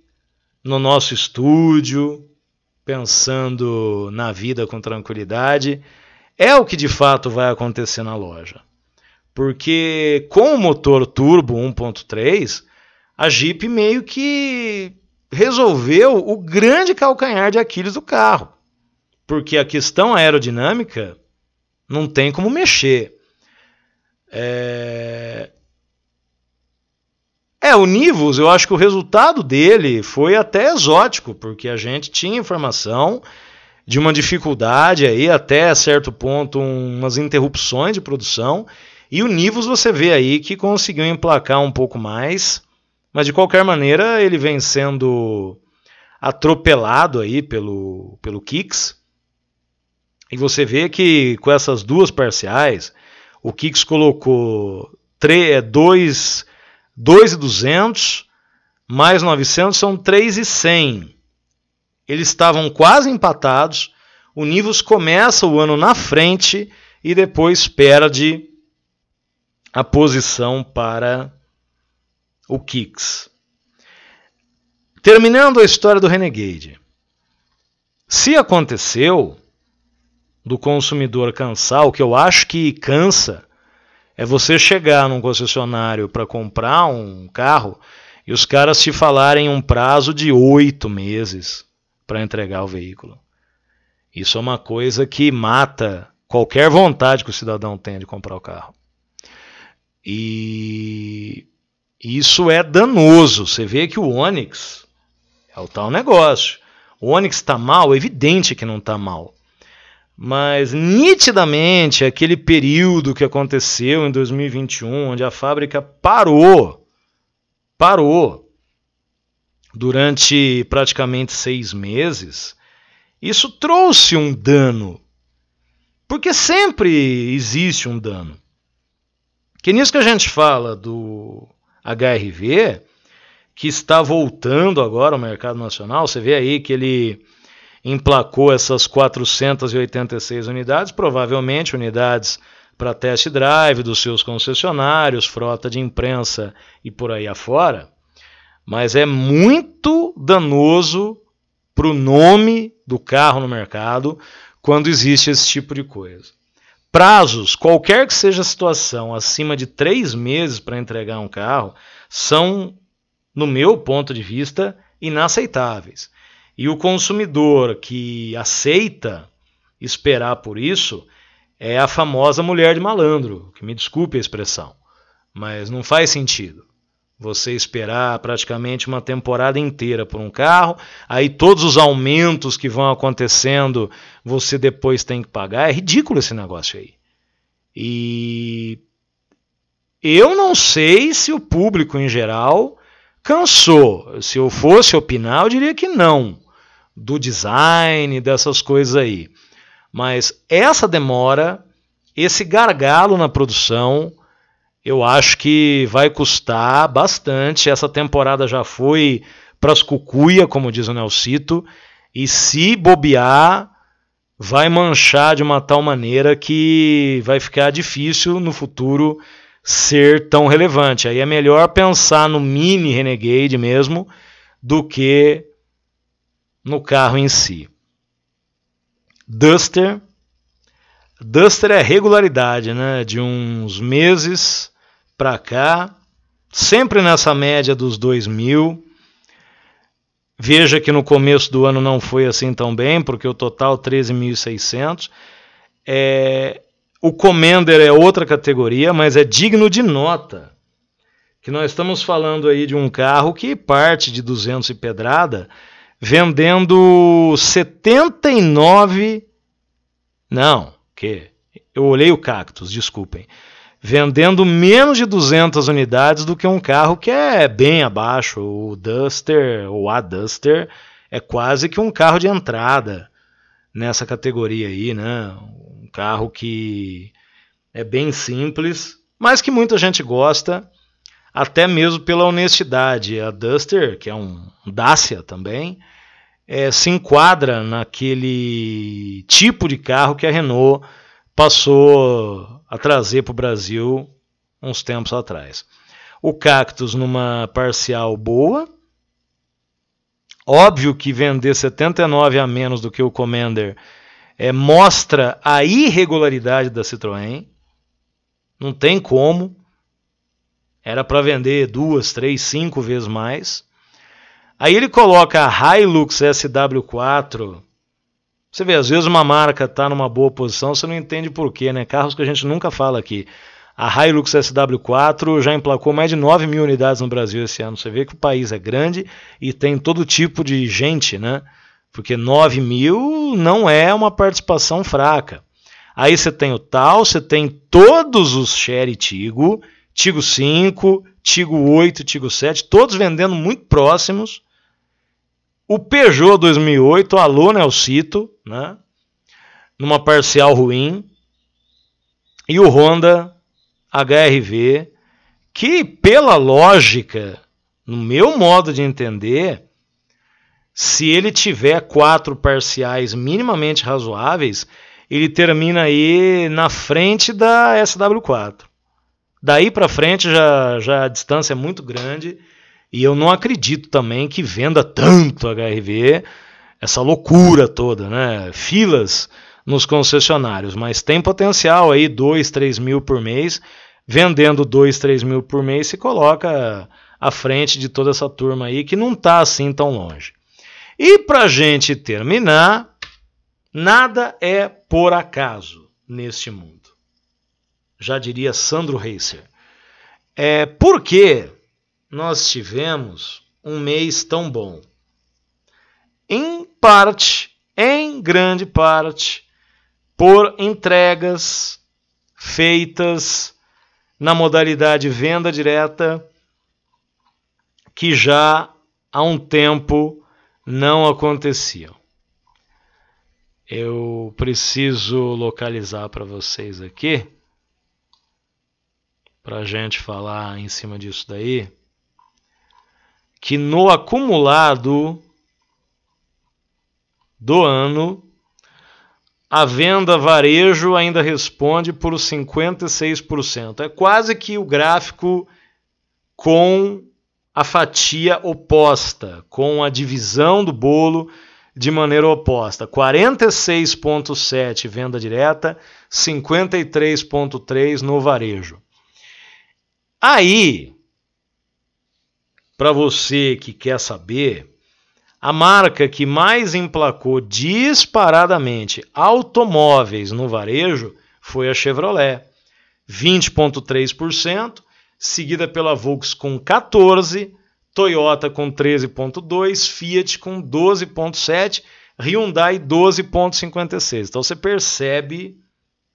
no nosso estúdio, pensando na vida com tranquilidade, é o que de fato vai acontecer na loja. Porque com o motor turbo 1.3, a Jeep meio que resolveu o grande calcanhar de Aquiles do carro. Porque a questão aerodinâmica não tem como mexer. É... é, o Nivus, eu acho que o resultado dele foi até exótico, porque a gente tinha informação de uma dificuldade aí, até certo ponto, umas interrupções de produção. E o Nivos você vê aí que conseguiu emplacar um pouco mais, mas de qualquer maneira ele vem sendo atropelado aí pelo, pelo Kicks. E você vê que com essas duas parciais, o Kicks colocou 2,200 2, é, mais 900 são 3,100. Eles estavam quase empatados. O Nivos começa o ano na frente e depois perde a posição para o Kicks. Terminando a história do Renegade. Se aconteceu do consumidor cansar, o que eu acho que cansa é você chegar num concessionário para comprar um carro e os caras te falarem um prazo de oito meses para entregar o veículo. Isso é uma coisa que mata qualquer vontade que o cidadão tem de comprar o carro. E isso é danoso. Você vê que o Onix é o tal negócio. O Onix está mal? É evidente que não está mal. Mas nitidamente aquele período que aconteceu em 2021, onde a fábrica parou, parou durante praticamente seis meses, isso trouxe um dano. Porque sempre existe um dano. Que nisso que a gente fala do HRV, que está voltando agora ao mercado nacional, você vê aí que ele emplacou essas 486 unidades, provavelmente unidades para test drive dos seus concessionários, frota de imprensa e por aí afora, mas é muito danoso para o nome do carro no mercado quando existe esse tipo de coisa. Prazos, qualquer que seja a situação, acima de três meses para entregar um carro, são, no meu ponto de vista, inaceitáveis. E o consumidor que aceita esperar por isso é a famosa mulher de malandro, que me desculpe a expressão, mas não faz sentido. Você esperar praticamente uma temporada inteira por um carro, aí todos os aumentos que vão acontecendo você depois tem que pagar. É ridículo esse negócio aí. E eu não sei se o público em geral cansou. Se eu fosse opinar, eu diria que não. Do design, dessas coisas aí. Mas essa demora, esse gargalo na produção, eu acho que vai custar bastante. Essa temporada já foi para as cucuia, como diz o Nelsito, e se bobear, vai manchar de uma tal maneira que vai ficar difícil no futuro ser tão relevante. Aí é melhor pensar no mini Renegade mesmo do que no carro em si. Duster. Duster é regularidade, né? De uns meses para cá, sempre nessa média dos 2 mil. Veja que no começo do ano não foi assim tão bem, porque o total 13.600. É, o Commander é outra categoria, mas é digno de nota. Que nós estamos falando aí de um carro que parte de 200 e pedrada, vendendo 79. Não, que eu olhei o Cactus, desculpem vendendo menos de 200 unidades do que um carro que é bem abaixo. O Duster ou a Duster é quase que um carro de entrada nessa categoria aí, né? Um carro que é bem simples, mas que muita gente gosta, até mesmo pela honestidade. A Duster, que é um Dacia também, é, se enquadra naquele tipo de carro que a Renault passou a trazer para o Brasil uns tempos atrás. O Cactus numa parcial boa. Óbvio que vender 79 a menos do que o Commander é, mostra a irregularidade da Citroën. Não tem como. Era para vender duas, três, cinco vezes mais. Aí ele coloca a Hilux SW4 você vê, às vezes uma marca está numa boa posição, você não entende porquê, né? Carros que a gente nunca fala aqui. A Hilux SW4 já emplacou mais de 9 mil unidades no Brasil esse ano. Você vê que o país é grande e tem todo tipo de gente, né? Porque 9 mil não é uma participação fraca. Aí você tem o Tal, você tem todos os Sherry Tigo, Tigo 5, Tigo 8, Tigo 7, todos vendendo muito próximos. O Peugeot 2008, a é o cito, né? numa parcial ruim. E o Honda HRV, que pela lógica, no meu modo de entender, se ele tiver quatro parciais minimamente razoáveis, ele termina aí na frente da SW4. Daí para frente já, já a distância é muito grande e eu não acredito também que venda tanto HRV, essa loucura toda, né? Filas nos concessionários, mas tem potencial aí, 2, 3 mil por mês. Vendendo 2, 3 mil por mês, se coloca à frente de toda essa turma aí que não está assim tão longe. E para gente terminar, nada é por acaso neste mundo. Já diria Sandro Reiser. É porque nós tivemos um mês tão bom? Em parte, em grande parte, por entregas feitas na modalidade venda direta, que já há um tempo não aconteciam. Eu preciso localizar para vocês aqui, para a gente falar em cima disso daí que no acumulado do ano, a venda varejo ainda responde por 56%. É quase que o gráfico com a fatia oposta, com a divisão do bolo de maneira oposta. 46,7% venda direta, 53,3% no varejo. Aí para você que quer saber, a marca que mais emplacou disparadamente automóveis no varejo foi a Chevrolet, 20,3%, seguida pela Volkswagen com 14%, Toyota com 13,2%, Fiat com 12,7%, Hyundai 12,56%. Então você percebe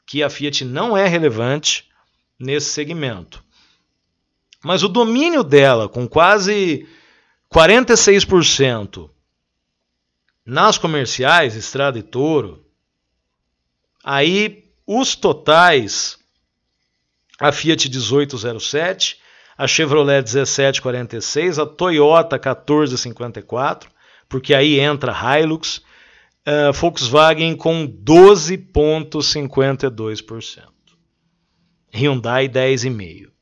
que a Fiat não é relevante nesse segmento. Mas o domínio dela, com quase 46% nas comerciais, Estrada e Touro, aí os totais, a Fiat 1807, a Chevrolet 1746, a Toyota 1454, porque aí entra Hilux, uh, Volkswagen com 12,52%, Hyundai 10,5%.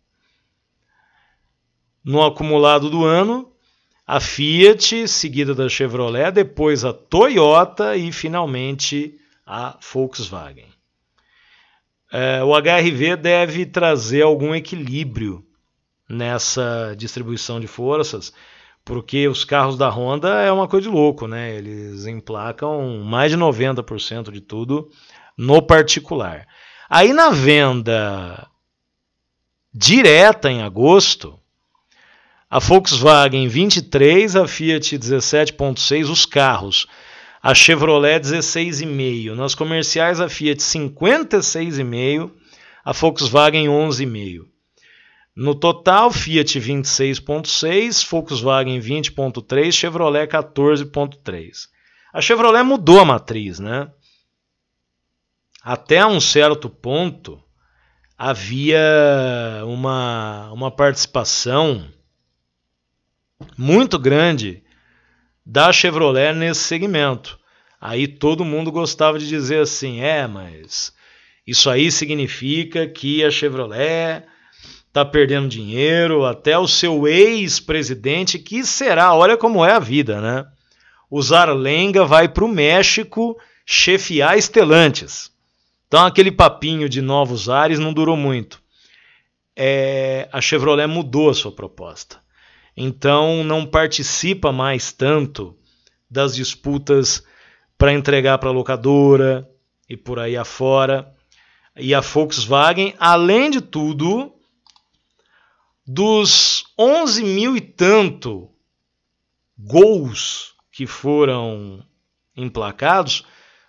No acumulado do ano, a Fiat, seguida da Chevrolet, depois a Toyota e finalmente a Volkswagen. É, o HRV deve trazer algum equilíbrio nessa distribuição de forças, porque os carros da Honda é uma coisa de louco, né? Eles emplacam mais de 90% de tudo no particular. Aí na venda direta em agosto, a Volkswagen 23, a Fiat 17.6, os carros. A Chevrolet 16,5. Nas comerciais, a Fiat 56,5, a Volkswagen 11,5. No total, Fiat 26,6, Volkswagen 20,3, Chevrolet 14,3. A Chevrolet mudou a matriz, né? Até um certo ponto havia uma, uma participação muito grande da Chevrolet nesse segmento. Aí todo mundo gostava de dizer assim: é, mas isso aí significa que a Chevrolet está perdendo dinheiro, até o seu ex-presidente, que será, olha como é a vida, né? O Zarlenga vai para o México chefiar Estelantes. Então aquele papinho de novos ares não durou muito. É, a Chevrolet mudou a sua proposta então não participa mais tanto das disputas para entregar para a locadora e por aí afora. E a Volkswagen, além de tudo, dos 11 mil e tanto gols que foram emplacados,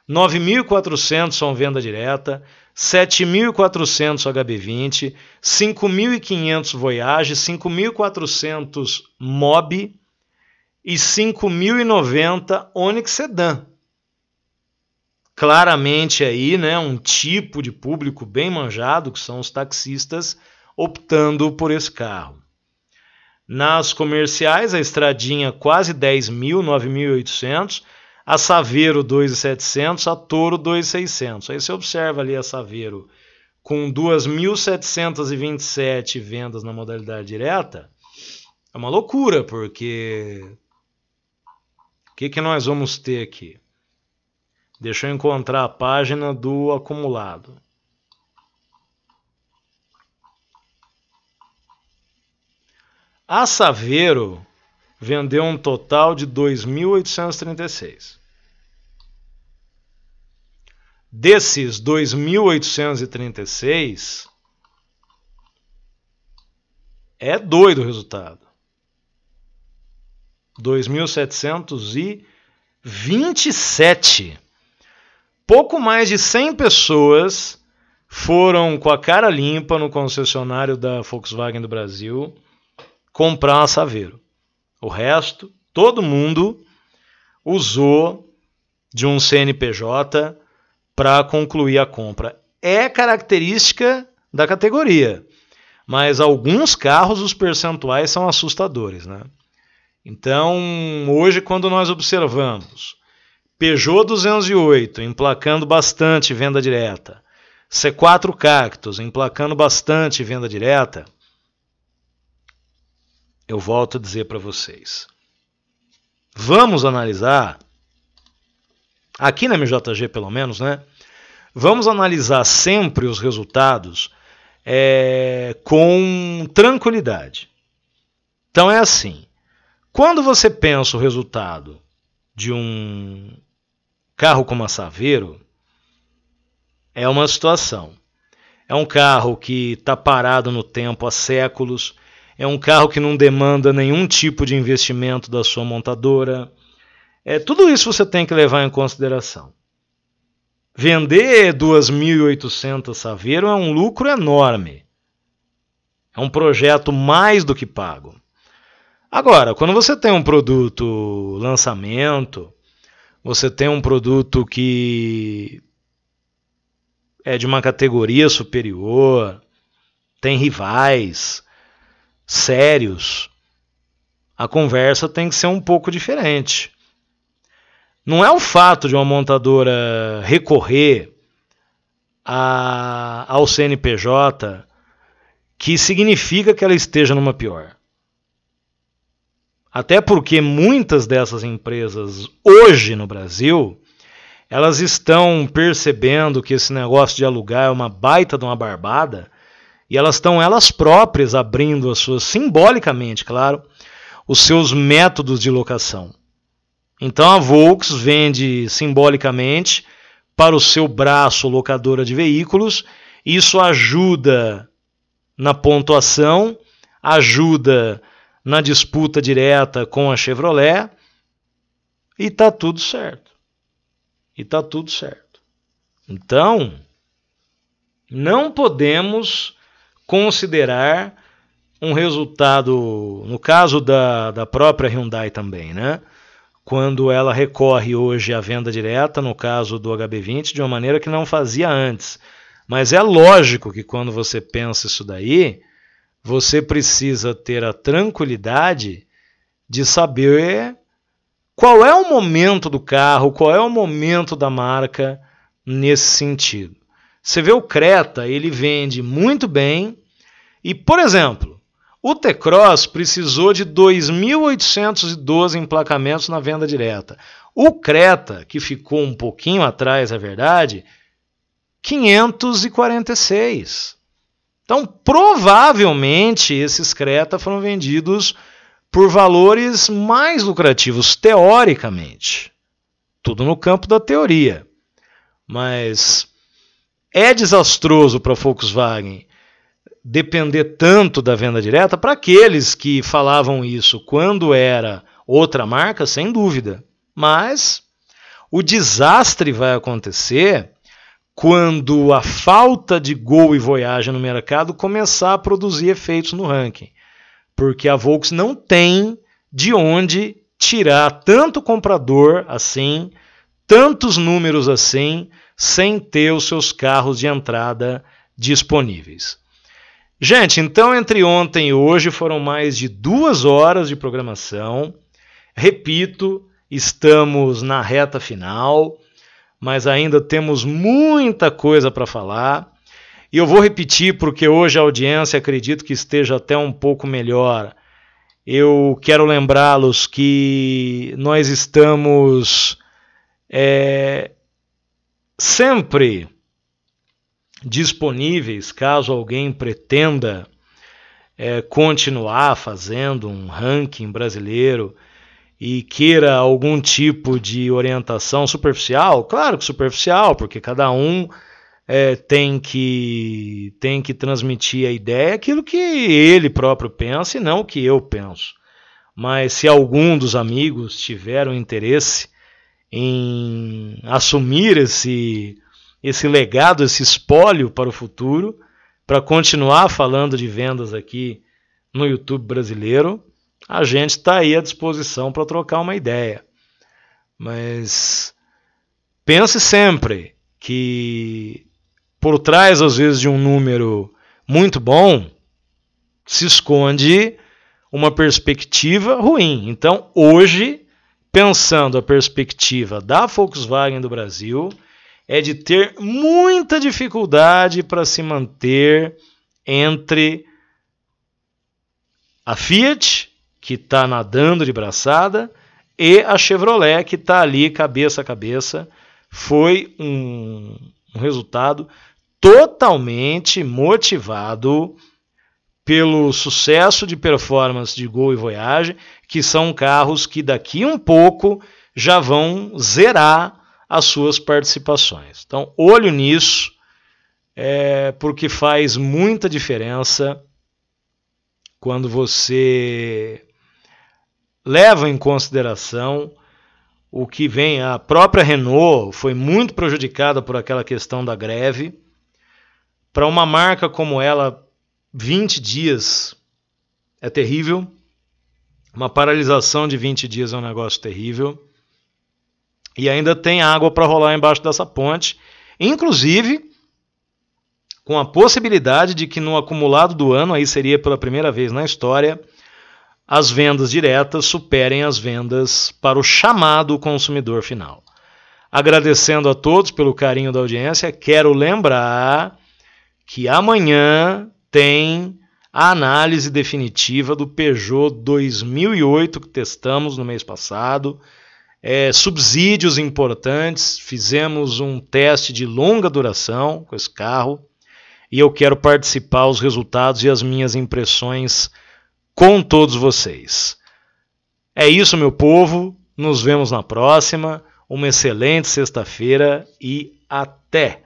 9.400 são venda direta, 7.400 HB20, 5.500 Voyage, 5.400 Mob e 5.090 Onix Sedan. Claramente aí, né, um tipo de público bem manjado, que são os taxistas, optando por esse carro. Nas comerciais, a estradinha quase 10 mil, 9.800 a Saveiro 2,700, a Toro 2,600. Aí você observa ali a Saveiro com 2.727 vendas na modalidade direta, é uma loucura, porque o que, que nós vamos ter aqui? Deixa eu encontrar a página do acumulado. A Saveiro vendeu um total de 2.836. Desses 2.836, é doido o resultado. 2.727. Pouco mais de 100 pessoas foram com a cara limpa no concessionário da Volkswagen do Brasil comprar a Saveiro. O resto, todo mundo usou de um CNPJ para concluir a compra. É característica da categoria, mas alguns carros os percentuais são assustadores, né? Então, hoje quando nós observamos Peugeot 208 emplacando bastante venda direta, C4 Cactus emplacando bastante venda direta, eu volto a dizer para vocês. Vamos analisar, aqui na MJG pelo menos, né? Vamos analisar sempre os resultados é, com tranquilidade. Então é assim: quando você pensa o resultado de um carro como a Saveiro, é uma situação. É um carro que está parado no tempo há séculos, é um carro que não demanda nenhum tipo de investimento da sua montadora. É, tudo isso você tem que levar em consideração. Vender 2.800 Saveiro é um lucro enorme. É um projeto mais do que pago. Agora, quando você tem um produto lançamento, você tem um produto que é de uma categoria superior, tem rivais, sérios, a conversa tem que ser um pouco diferente. Não é o fato de uma montadora recorrer a, ao CNPJ que significa que ela esteja numa pior. Até porque muitas dessas empresas hoje no Brasil, elas estão percebendo que esse negócio de alugar é uma baita de uma barbada e elas estão elas próprias abrindo as suas, simbolicamente, claro, os seus métodos de locação. Então a Volks vende simbolicamente para o seu braço locadora de veículos, isso ajuda na pontuação, ajuda na disputa direta com a Chevrolet e tá tudo certo. E tá tudo certo. Então, não podemos considerar um resultado, no caso da, da própria Hyundai também, né? quando ela recorre hoje à venda direta, no caso do HB20, de uma maneira que não fazia antes. Mas é lógico que quando você pensa isso daí, você precisa ter a tranquilidade de saber qual é o momento do carro, qual é o momento da marca nesse sentido. Você vê o Creta, ele vende muito bem. E, por exemplo, o T-Cross precisou de 2.812 emplacamentos na venda direta. O Creta, que ficou um pouquinho atrás, é verdade, 546. Então, provavelmente, esses Creta foram vendidos por valores mais lucrativos, teoricamente. Tudo no campo da teoria. Mas é desastroso para a Volkswagen depender tanto da venda direta para aqueles que falavam isso quando era outra marca, sem dúvida. Mas o desastre vai acontecer quando a falta de Gol e Voyage no mercado começar a produzir efeitos no ranking. Porque a Volkswagen não tem de onde tirar tanto comprador assim, tantos números assim, sem ter os seus carros de entrada disponíveis. Gente, então entre ontem e hoje foram mais de duas horas de programação. Repito, estamos na reta final, mas ainda temos muita coisa para falar. E eu vou repetir porque hoje a audiência acredito que esteja até um pouco melhor. Eu quero lembrá-los que nós estamos é, sempre disponíveis caso alguém pretenda é, continuar fazendo um ranking brasileiro e queira algum tipo de orientação superficial, claro que superficial, porque cada um é, tem que tem que transmitir a ideia aquilo que ele próprio pensa e não o que eu penso. Mas se algum dos amigos tiver um interesse em assumir esse, esse legado, esse espólio para o futuro, para continuar falando de vendas aqui no YouTube brasileiro, a gente está aí à disposição para trocar uma ideia. Mas pense sempre que por trás, às vezes, de um número muito bom, se esconde uma perspectiva ruim. Então, hoje, pensando a perspectiva da Volkswagen do Brasil, é de ter muita dificuldade para se manter entre a Fiat, que está nadando de braçada, e a Chevrolet, que está ali cabeça a cabeça. Foi um, um resultado totalmente motivado pelo sucesso de performance de Gol e Voyage, que são carros que daqui um pouco já vão zerar as suas participações. Então, olho nisso, é, porque faz muita diferença quando você leva em consideração o que vem. A própria Renault foi muito prejudicada por aquela questão da greve. Para uma marca como ela 20 dias é terrível. Uma paralisação de 20 dias é um negócio terrível. E ainda tem água para rolar embaixo dessa ponte, inclusive com a possibilidade de que no acumulado do ano, aí seria pela primeira vez na história, as vendas diretas superem as vendas para o chamado consumidor final. Agradecendo a todos pelo carinho da audiência, quero lembrar que amanhã tem a análise definitiva do Peugeot 2008 que testamos no mês passado. É, subsídios importantes, fizemos um teste de longa duração com esse carro e eu quero participar os resultados e as minhas impressões com todos vocês. É isso, meu povo. Nos vemos na próxima. Uma excelente sexta-feira e até!